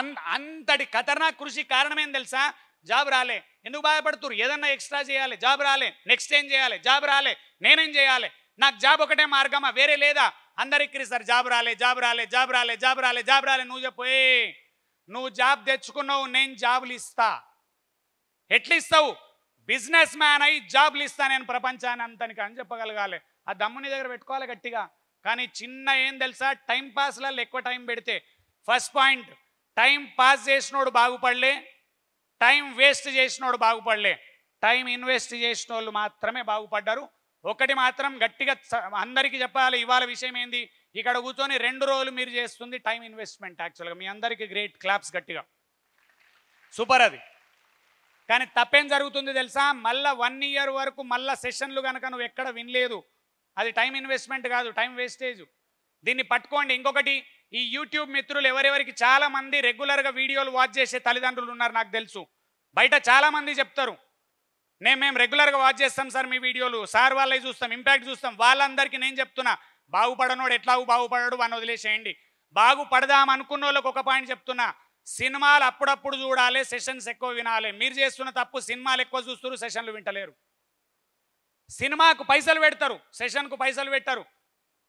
అన్ అంతటి ఖతర్నాక్ కృషి కారణమేం తెలుసా జాబ్ రాలే ఎందుకు బాధపడుతురు ఏదన్నా ఎక్స్ట్రా చేయాలి జాబ్ రాలే నెక్స్ట్ ఏం చేయాలి జాబ్ రాలే నేనేం చేయాలి నాకు జాబ్ ఒకటే మార్గమా వేరే లేదా అందరికీ సార్ జాబ్ రాలే జాబ్ రాలే జాబ్ రాలే జాబ్ రాలే జాబ్ రాలే నువ్వు చెప్పే నువ్వు జాబ్ తెచ్చుకున్నావు నేను జాబులు ఇస్తా ఎట్లిస్తావు ఇస్తావు బిజినెస్ మ్యాన్ అయి జాబులు ఇస్తా నేను ప్రపంచాన్ని అంతనికి అని చెప్పగలగాలి ఆ దమ్ముని దగ్గర పెట్టుకోవాలి గట్టిగా కానీ చిన్న ఏం తెలుసా టైం పాస్లలో ఎక్కువ టైం పెడితే ఫస్ట్ పాయింట్ టైం పాస్ చేసినోడు బాగుపడలే టైం వేస్ట్ చేసినోడు బాగుపడలే టైం ఇన్వెస్ట్ చేసిన వాళ్ళు మాత్రమే బాగుపడ్డారు ఒకటి మాత్రం గట్టిగా అందరికీ చెప్పాలి ఇవాళ విషయం ఏంది ఇక్కడ కూర్చొని రెండు రోజులు మీరు చేస్తుంది టైం ఇన్వెస్ట్మెంట్ యాక్చువల్గా మీ అందరికీ గ్రేట్ క్లాప్స్ గట్టిగా సూపర్ అది కానీ తప్పేం జరుగుతుంది తెలుసా మళ్ళీ వన్ ఇయర్ వరకు మళ్ళీ సెషన్లు కనుక నువ్వు ఎక్కడ వినలేదు అది టైం ఇన్వెస్ట్మెంట్ కాదు టైం వేస్టేజ్ దీన్ని పట్టుకోండి ఇంకొకటి ఈ యూట్యూబ్ మిత్రులు ఎవరెవరికి చాలా రెగ్యులర్ రెగ్యులర్గా వీడియోలు వాచ్ చేసే తల్లిదండ్రులు ఉన్నారు నాకు తెలుసు బయట చాలా మంది చెప్తారు నేను మేము రెగ్యులర్గా వాచ్ చేస్తాం సార్ మీ వీడియోలు సార్ వాళ్ళే చూస్తాం ఇంపాక్ట్ చూస్తాం వాళ్ళందరికీ నేను చెప్తున్నా బాగుపడనోడు ఎట్లా బాగుపడడు అని వదిలేసేయండి బాగుపడదాం అనుకున్న వాళ్ళకి ఒక పాయింట్ చెప్తున్నా సినిమాలు అప్పుడప్పుడు చూడాలి సెషన్స్ ఎక్కువ వినాలి మీరు చేస్తున్న తప్పు సినిమాలు ఎక్కువ చూస్తున్నారు సెషన్లు వింటలేరు సినిమాకు పైసలు పెడతారు సెషన్కు పైసలు పెట్టారు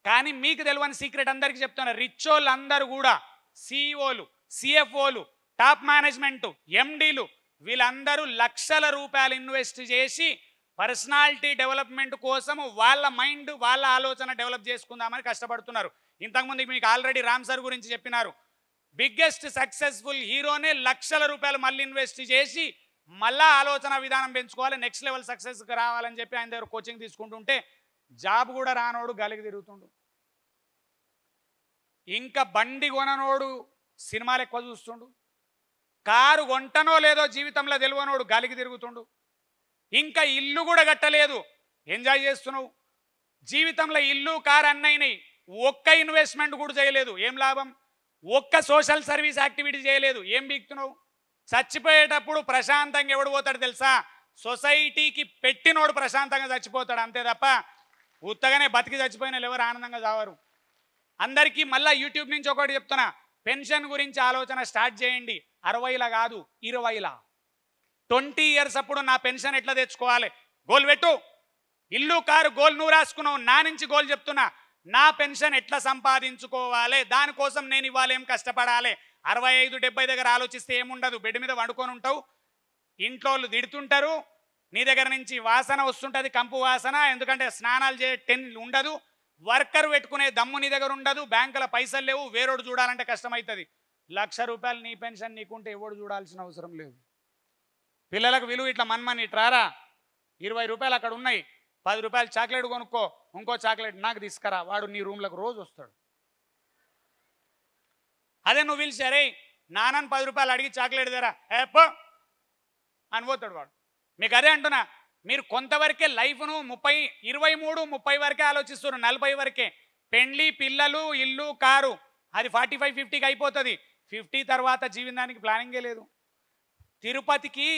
కానీ మీకు తెలియని సీక్రెట్ అందరికీ చెప్తున్నా రిచ్ వాళ్ళు అందరూ కూడా సిఇఓలు సిఎఫ్ఓలు టాప్ మేనేజ్మెంట్ ఎండీలు వీళ్ళందరూ లక్షల రూపాయలు ఇన్వెస్ట్ చేసి పర్సనాలిటీ డెవలప్మెంట్ కోసం వాళ్ళ మైండ్ వాళ్ళ ఆలోచన డెవలప్ చేసుకుందామని కష్టపడుతున్నారు ఇంతకుముందు మీకు ఆల్రెడీ రామ్ సార్ గురించి చెప్పినారు బిగ్గెస్ట్ సక్సెస్ఫుల్ హీరోనే లక్షల రూపాయలు మళ్ళీ ఇన్వెస్ట్ చేసి మళ్ళా ఆలోచన విధానం పెంచుకోవాలి నెక్స్ట్ లెవెల్ సక్సెస్కి రావాలని చెప్పి ఆయన దగ్గర కోచింగ్ తీసుకుంటుంటే జాబ్ కూడా రానోడు గాలికి తిరుగుతుండు ఇంకా బండి కొననోడు సినిమాలు ఎక్కువ చూస్తుండు కారు కొంటనో లేదో జీవితంలో తెలియనోడు గాలికి తిరుగుతుండు ఇంకా ఇల్లు కూడా కట్టలేదు ఎంజాయ్ చేస్తున్నావు జీవితంలో ఇల్లు కారు అన్నయినాయి ఒక్క ఇన్వెస్ట్మెంట్ కూడా చేయలేదు ఏం లాభం ఒక్క సోషల్ సర్వీస్ యాక్టివిటీ చేయలేదు ఏం బీక్తున్నావు చచ్చిపోయేటప్పుడు ప్రశాంతంగా ఎవడు పోతాడు తెలుసా సొసైటీకి పెట్టినోడు ప్రశాంతంగా చచ్చిపోతాడు అంతే తప్ప ఉత్తగానే బతికి చచ్చిపోయిన ఎవరు ఆనందంగా చావరు అందరికీ మళ్ళీ యూట్యూబ్ నుంచి ఒకటి చెప్తున్నా పెన్షన్ గురించి ఆలోచన స్టార్ట్ చేయండి అరవైలా కాదు ఇరవైలా ట్వంటీ ఇయర్స్ అప్పుడు నా పెన్షన్ ఎట్లా తెచ్చుకోవాలి గోల్ పెట్టు ఇల్లు కారు గోల్ నువ్వు రాసుకున్నావు నా నుంచి గోల్ చెప్తున్నా నా పెన్షన్ ఎట్లా సంపాదించుకోవాలి దానికోసం నేను ఇవ్వాలి ఏం కష్టపడాలి అరవై ఐదు డెబ్బై దగ్గర ఆలోచిస్తే ఏముండదు బెడ్ మీద వండుకొని ఉంటావు ఇంట్లో వాళ్ళు తిడుతుంటారు నీ దగ్గర నుంచి వాసన వస్తుంటుంది కంపు వాసన ఎందుకంటే స్నానాలు చే టెన్ ఉండదు వర్కర్ పెట్టుకునే దమ్ము నీ దగ్గర ఉండదు బ్యాంకుల పైసలు లేవు వేరోడు చూడాలంటే కష్టమవుతుంది లక్ష రూపాయలు నీ పెన్షన్ నీకుంటే ఎవడు చూడాల్సిన అవసరం లేదు పిల్లలకు విలువ ఇట్లా మన్మని ట్రారా ఇరవై రూపాయలు అక్కడ ఉన్నాయి పది రూపాయలు చాక్లెట్ కొనుక్కో ఇంకో చాక్లెట్ నాకు తీసుకురా వాడు నీ రూమ్లకు రోజు వస్తాడు అదే నువ్వు పిలిచారే నానని పది రూపాయలు అడిగి చాక్లెట్ తెరా ఏ అని పోతాడు వాడు మీకు అదే అంటున్నా మీరు కొంతవరకే లైఫ్ను ముప్పై ఇరవై మూడు ముప్పై వరకే ఆలోచిస్తున్నారు నలభై వరకే పెండ్లి పిల్లలు ఇల్లు కారు అది ఫార్టీ ఫైవ్ ఫిఫ్టీకి అయిపోతుంది ఫిఫ్టీ తర్వాత జీవితానికి ప్లానింగే లేదు తిరుపతికి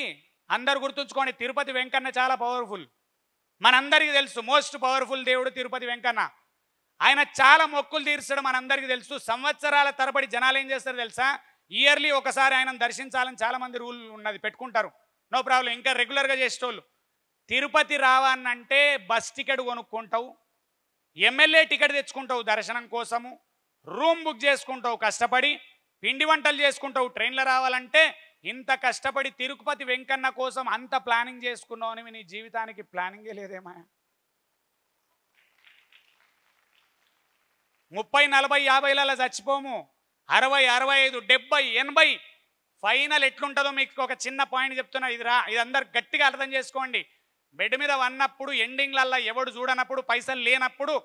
అందరు గుర్తుంచుకోండి తిరుపతి వెంకన్న చాలా పవర్ఫుల్ మనందరికీ తెలుసు మోస్ట్ పవర్ఫుల్ దేవుడు తిరుపతి వెంకన్న ఆయన చాలా మొక్కులు తీర్చడం మనందరికీ తెలుసు సంవత్సరాల తరబడి జనాలు ఏం చేస్తారు తెలుసా ఇయర్లీ ఒకసారి ఆయన దర్శించాలని చాలామంది రూల్ ఉన్నది పెట్టుకుంటారు నో ప్రాబ్లం ఇంకా రెగ్యులర్గా చేసేటోళ్ళు తిరుపతి రావాలంటే బస్ టికెట్ కొనుక్కుంటావు ఎమ్మెల్యే టికెట్ తెచ్చుకుంటావు దర్శనం కోసము రూమ్ బుక్ చేసుకుంటావు కష్టపడి పిండి వంటలు చేసుకుంటావు ట్రైన్లో రావాలంటే ఇంత కష్టపడి తిరుపతి వెంకన్న కోసం అంత ప్లానింగ్ చేసుకున్నావు నీ జీవితానికి ప్లానింగే లేదేమా ముప్పై నలభై యాభైలలో చచ్చిపోము అరవై అరవై ఐదు డెబ్బై ఎనభై ఫైనల్ ఎట్లుంటుందో మీకు ఒక చిన్న పాయింట్ చెప్తున్నా ఇది రా ఇది అందరు గట్టిగా అర్థం చేసుకోండి బెడ్ మీద వన్నప్పుడు ఎండింగ్లల్లా ఎవడు చూడనప్పుడు పైసలు లేనప్పుడు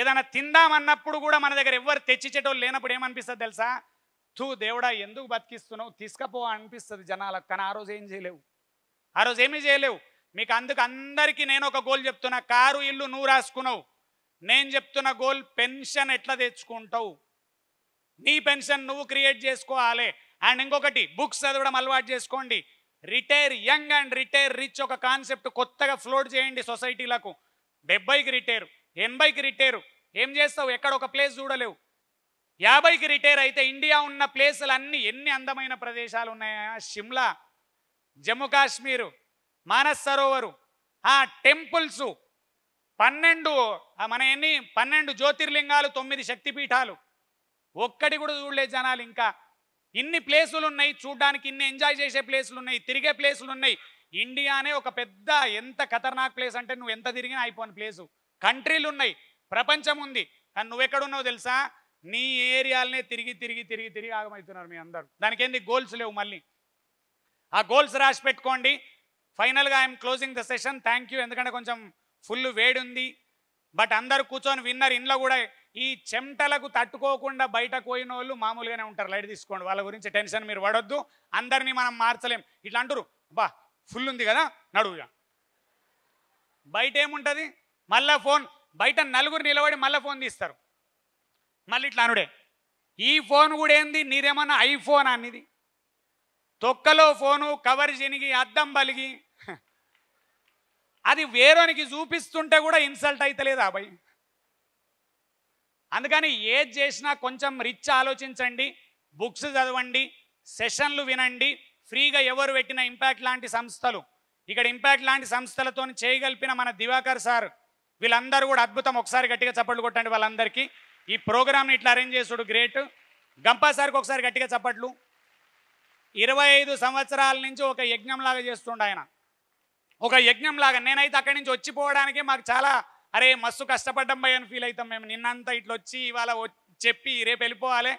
ఏదైనా తిందామన్నప్పుడు కూడా మన దగ్గర ఎవరు తెచ్చిచ్చేటోళ్ళు లేనప్పుడు ఏమనిపిస్తుంది తెలుసా తూ దేవుడా ఎందుకు బతికిస్తున్నావు తీసుకపో అనిపిస్తుంది జనాలకు కానీ ఆ రోజు ఏం చేయలేవు ఆ రోజు ఏమీ చేయలేవు మీకు అందుకు అందరికీ నేను ఒక గోల్ చెప్తున్నా కారు ఇల్లు నువ్వు రాసుకున్నావు నేను చెప్తున్న గోల్ పెన్షన్ ఎట్లా తెచ్చుకుంటావు నీ పెన్షన్ నువ్వు క్రియేట్ చేసుకోవాలి అండ్ ఇంకొకటి బుక్స్ చదవడం అలవాటు చేసుకోండి retire young and retire rich ఒక కాన్సెప్ట్ కొత్తగా ఫ్లోట్ చేయండి సొసైటీలకు డెబ్బైకి రిటైర్ ఎనభైకి రిటైర్ ఏం చేస్తావు ఎక్కడ ఒక ప్లేస్ చూడలేవు యాభైకి రిటైర్ అయితే ఇండియా ఉన్న ప్లేసులు అన్ని ఎన్ని అందమైన ప్రదేశాలు ఉన్నాయా షిమ్లా జమ్మూ కాశ్మీరు మానస్ సరోవరు ఆ టెంపుల్స్ పన్నెండు మన ఎన్ని పన్నెండు జ్యోతిర్లింగాలు తొమ్మిది శక్తిపీఠాలు ఒక్కటి కూడా చూడలేదు జనాలు ఇంకా ఇన్ని ప్లేసులు ఉన్నాయి చూడ్డానికి ఇన్ని ఎంజాయ్ చేసే ప్లేసులు ఉన్నాయి తిరిగే ప్లేసులు ఉన్నాయి ఇండియానే ఒక పెద్ద ఎంత ఖతర్నాక్ ప్లేస్ అంటే నువ్వు ఎంత తిరిగినా అయిపోయిన ప్లేసు కంట్రీలు ఉన్నాయి ప్రపంచం ఉంది కానీ నువ్వు ఎక్కడున్నావు తెలుసా నీ ఏరియాలనే తిరిగి తిరిగి తిరిగి తిరిగి ఆగమవుతున్నారు మీ అందరూ దానికి ఏంది గోల్స్ లేవు మళ్ళీ ఆ గోల్స్ రాసి పెట్టుకోండి ఫైనల్గా I'm closing the session thank you ఎందుకంటే కొంచెం ఫుల్ వేడి ఉంది బట్ అందరు కూర్చొని విన్నర్ ఇంట్లో కూడా ఈ చెమటలకు తట్టుకోకుండా బయట పోయిన వాళ్ళు మామూలుగానే ఉంటారు లైట్ తీసుకోండి వాళ్ళ గురించి టెన్షన్ మీరు పడొద్దు అందరినీ మనం మార్చలేం ఇట్లా అంటారు బా ఫుల్ ఉంది కదా నడువుగా బయట ఏముంటుంది మళ్ళా ఫోన్ బయట నలుగురు నిలబడి మళ్ళీ ఫోన్ తీస్తారు మళ్ళీ ఇట్లా అనుడే ఈ ఫోన్ కూడా ఏంది నీరేమన్నా ఐఫోన్ అన్నిది తొక్కలో ఫోను కవర్ చినిగి అద్దం బలిగి అది వేరోనికి చూపిస్తుంటే కూడా ఇన్సల్ట్ అవుతలేదు అబ్బాయి అందుకని ఏది చేసినా కొంచెం రిచ్ ఆలోచించండి బుక్స్ చదవండి సెషన్లు వినండి ఫ్రీగా ఎవరు పెట్టిన ఇంపాక్ట్ లాంటి సంస్థలు ఇక్కడ ఇంపాక్ట్ లాంటి సంస్థలతో చేయగలిపిన మన దివాకర్ సార్ వీళ్ళందరూ కూడా అద్భుతం ఒకసారి గట్టిగా చప్పట్లు కొట్టండి వాళ్ళందరికీ ఈ ప్రోగ్రామ్ని ఇట్లా అరేంజ్ చేసుడు గ్రేట్ గంపా సార్కి ఒకసారి గట్టిగా చప్పట్లు ఇరవై ఐదు సంవత్సరాల నుంచి ఒక యజ్ఞంలాగా చేస్తుండ ఆయన ఒక యజ్ఞంలాగా నేనైతే అక్కడి నుంచి వచ్చిపోవడానికి మాకు చాలా అరే మస్తు కష్టపడ్డం భయం ఫీల్ అవుతాం మేము నిన్నంతా ఇట్లా వచ్చి ఇవాళ చెప్పి రేపు వెళ్ళిపోవాలి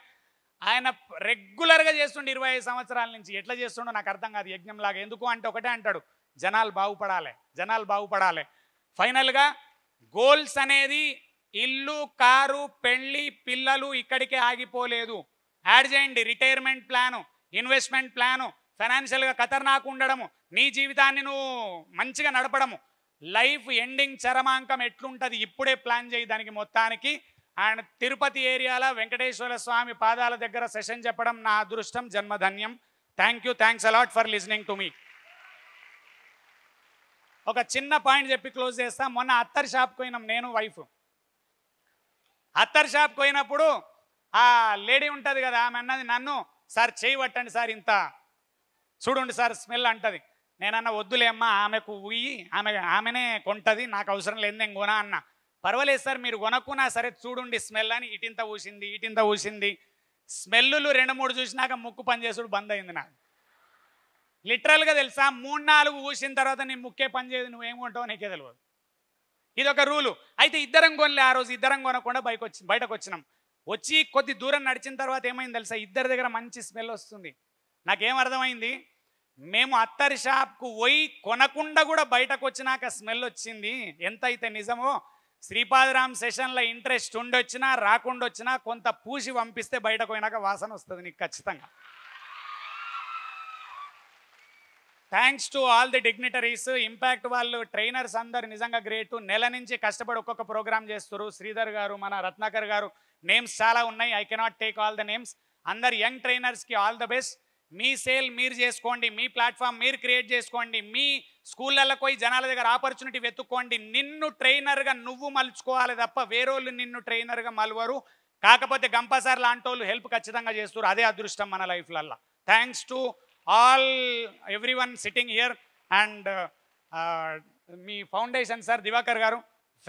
ఆయన రెగ్యులర్గా చేస్తుండే ఇరవై ఐదు సంవత్సరాల నుంచి ఎట్లా చేస్తుండో నాకు అర్థం కాదు యజ్ఞంలాగా ఎందుకు అంటే ఒకటే అంటాడు జనాలు బాగుపడాలి జనాలు బాగుపడాలి ఫైనల్గా గోల్స్ అనేది ఇల్లు కారు పెళ్ళి పిల్లలు ఇక్కడికే ఆగిపోలేదు యాడ్ చేయండి రిటైర్మెంట్ ప్లాను ఇన్వెస్ట్మెంట్ ప్లాను ఫైనాన్షియల్గా ఖతర్నాకు ఉండడము నీ జీవితాన్ని నువ్వు మంచిగా నడపడము లైఫ్ ఎండింగ్ చరమాంకం ఎట్లుంటుంది ఇప్పుడే ప్లాన్ చేయి దానికి మొత్తానికి అండ్ తిరుపతి ఏరియాలో వెంకటేశ్వర స్వామి పాదాల దగ్గర సెషన్ చెప్పడం నా అదృష్టం జన్మధన్యం thank you thanks a lot for listening to మీ ఒక చిన్న పాయింట్ చెప్పి క్లోజ్ చేస్తా మొన్న అత్తర్ షాప్కి పోయినాం నేను వైఫ్ అత్తర్ షాప్కి పోయినప్పుడు ఆ లేడీ ఉంటుంది కదా ఆమె అన్నది నన్ను సార్ చేయి పట్టండి సార్ ఇంత చూడండి సార్ స్మెల్ అంటది నేనన్నా వద్దులేమ్మా ఆమెకు ఊయి ఆమె ఆమెనే కొంటది నాకు అవసరం లేదు నేను కొనా అన్న పర్వాలేదు సార్ మీరు కొనక్కున్నా సరే చూడండి స్మెల్ అని ఇటింత ఊసింది ఇటింత ఊసింది స్మెల్లు రెండు మూడు చూసినాక ముక్కు పనిచేసుడు బంద్ అయింది నాకు లిటరల్గా తెలుసా మూడు నాలుగు ఊసిన తర్వాత నీ ముక్కే పనిచేయదు నువ్వేం కొంటావు నీకే తెలియదు ఇది ఒక రూలు అయితే ఇద్దరం కొనలే ఆ రోజు ఇద్దరం కొనకుండా బయటకు వచ్చి బయటకు వచ్చినాం వచ్చి కొద్ది దూరం నడిచిన తర్వాత ఏమైంది తెలుసా ఇద్దరి దగ్గర మంచి స్మెల్ వస్తుంది నాకేం అర్థమైంది మేము అత్తరి షాప్కు పోయి కొనకుండా కూడా బయటకు వచ్చినాక స్మెల్ వచ్చింది ఎంతైతే నిజమో శ్రీపాదరామ్ సెషన్లో ఇంట్రెస్ట్ ఉండొచ్చినా రాకుండా వచ్చినా కొంత పూసి పంపిస్తే బయటకు పోయినాక వాసన వస్తుంది నీకు ఖచ్చితంగా thanks to all the dignitaries impact వాళ్ళు ట్రైనర్స్ అందరు నిజంగా గ్రేటు నెల నుంచి కష్టపడి ఒక్కొక్క ప్రోగ్రామ్ చేస్తారు శ్రీధర్ గారు మన రత్నాకర్ గారు నేమ్స్ చాలా ఉన్నాయి I cannot take all the names అందరు యంగ్ ట్రైనర్స్కి ఆల్ ద బెస్ట్ మీ సేల్ మీరు చేసుకోండి మీ ప్లాట్ఫామ్ మీరు క్రియేట్ చేసుకోండి మీ స్కూళ్ళల్లో పోయి జనాల దగ్గర ఆపర్చునిటీ వెతుక్కోండి నిన్ను ట్రైనర్గా నువ్వు మలుచుకోవాలి తప్ప వేరోళ్ళు నిన్ను ట్రైనర్గా మలవరు కాకపోతే గంపసార్ లాంటి హెల్ప్ ఖచ్చితంగా చేస్తారు అదే అదృష్టం మన లైఫ్లల్లో thanks to all everyone sitting here and మీ ఫౌండేషన్ సార్ దివాకర్ గారు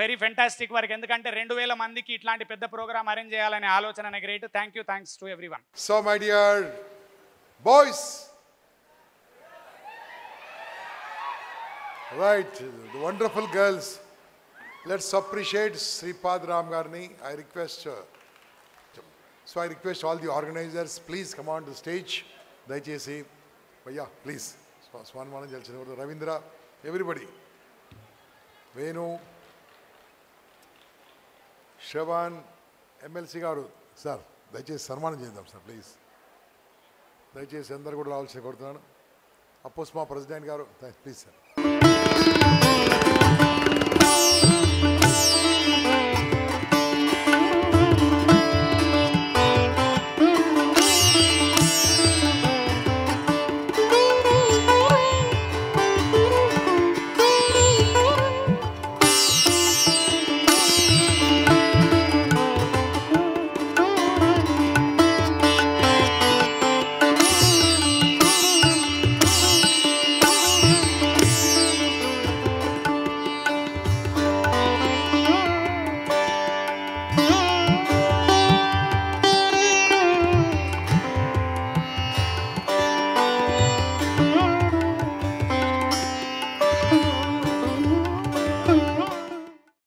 వెరీ ఫెంటాస్టిక్ వర్క్ ఎందుకంటే రెండు వేల మందికి ఇట్లాంటి పెద్ద ప్రోగ్రామ్ అరేంజ్ చేయాలనే ఆలోచన great thank you thanks to every so my dear Boys! Right, the wonderful girls. Let's appreciate Sripad Ramgarni. I request uh, So I request all the organizers, please come on to stage. Daichesi, Bhaiya, please. Swan Mananjal Chinavarta, Ravindra, everybody. Venu, Shavan, MLC గారు Sir, దయచేసి సన్మానం చేద్దాం sir, please. దయచేసి అందరు కూడా రావాల్సి కోరుతున్నాను అపోస్ మా ప్రెసిడెంట్ గారు ప్లీజ్ సార్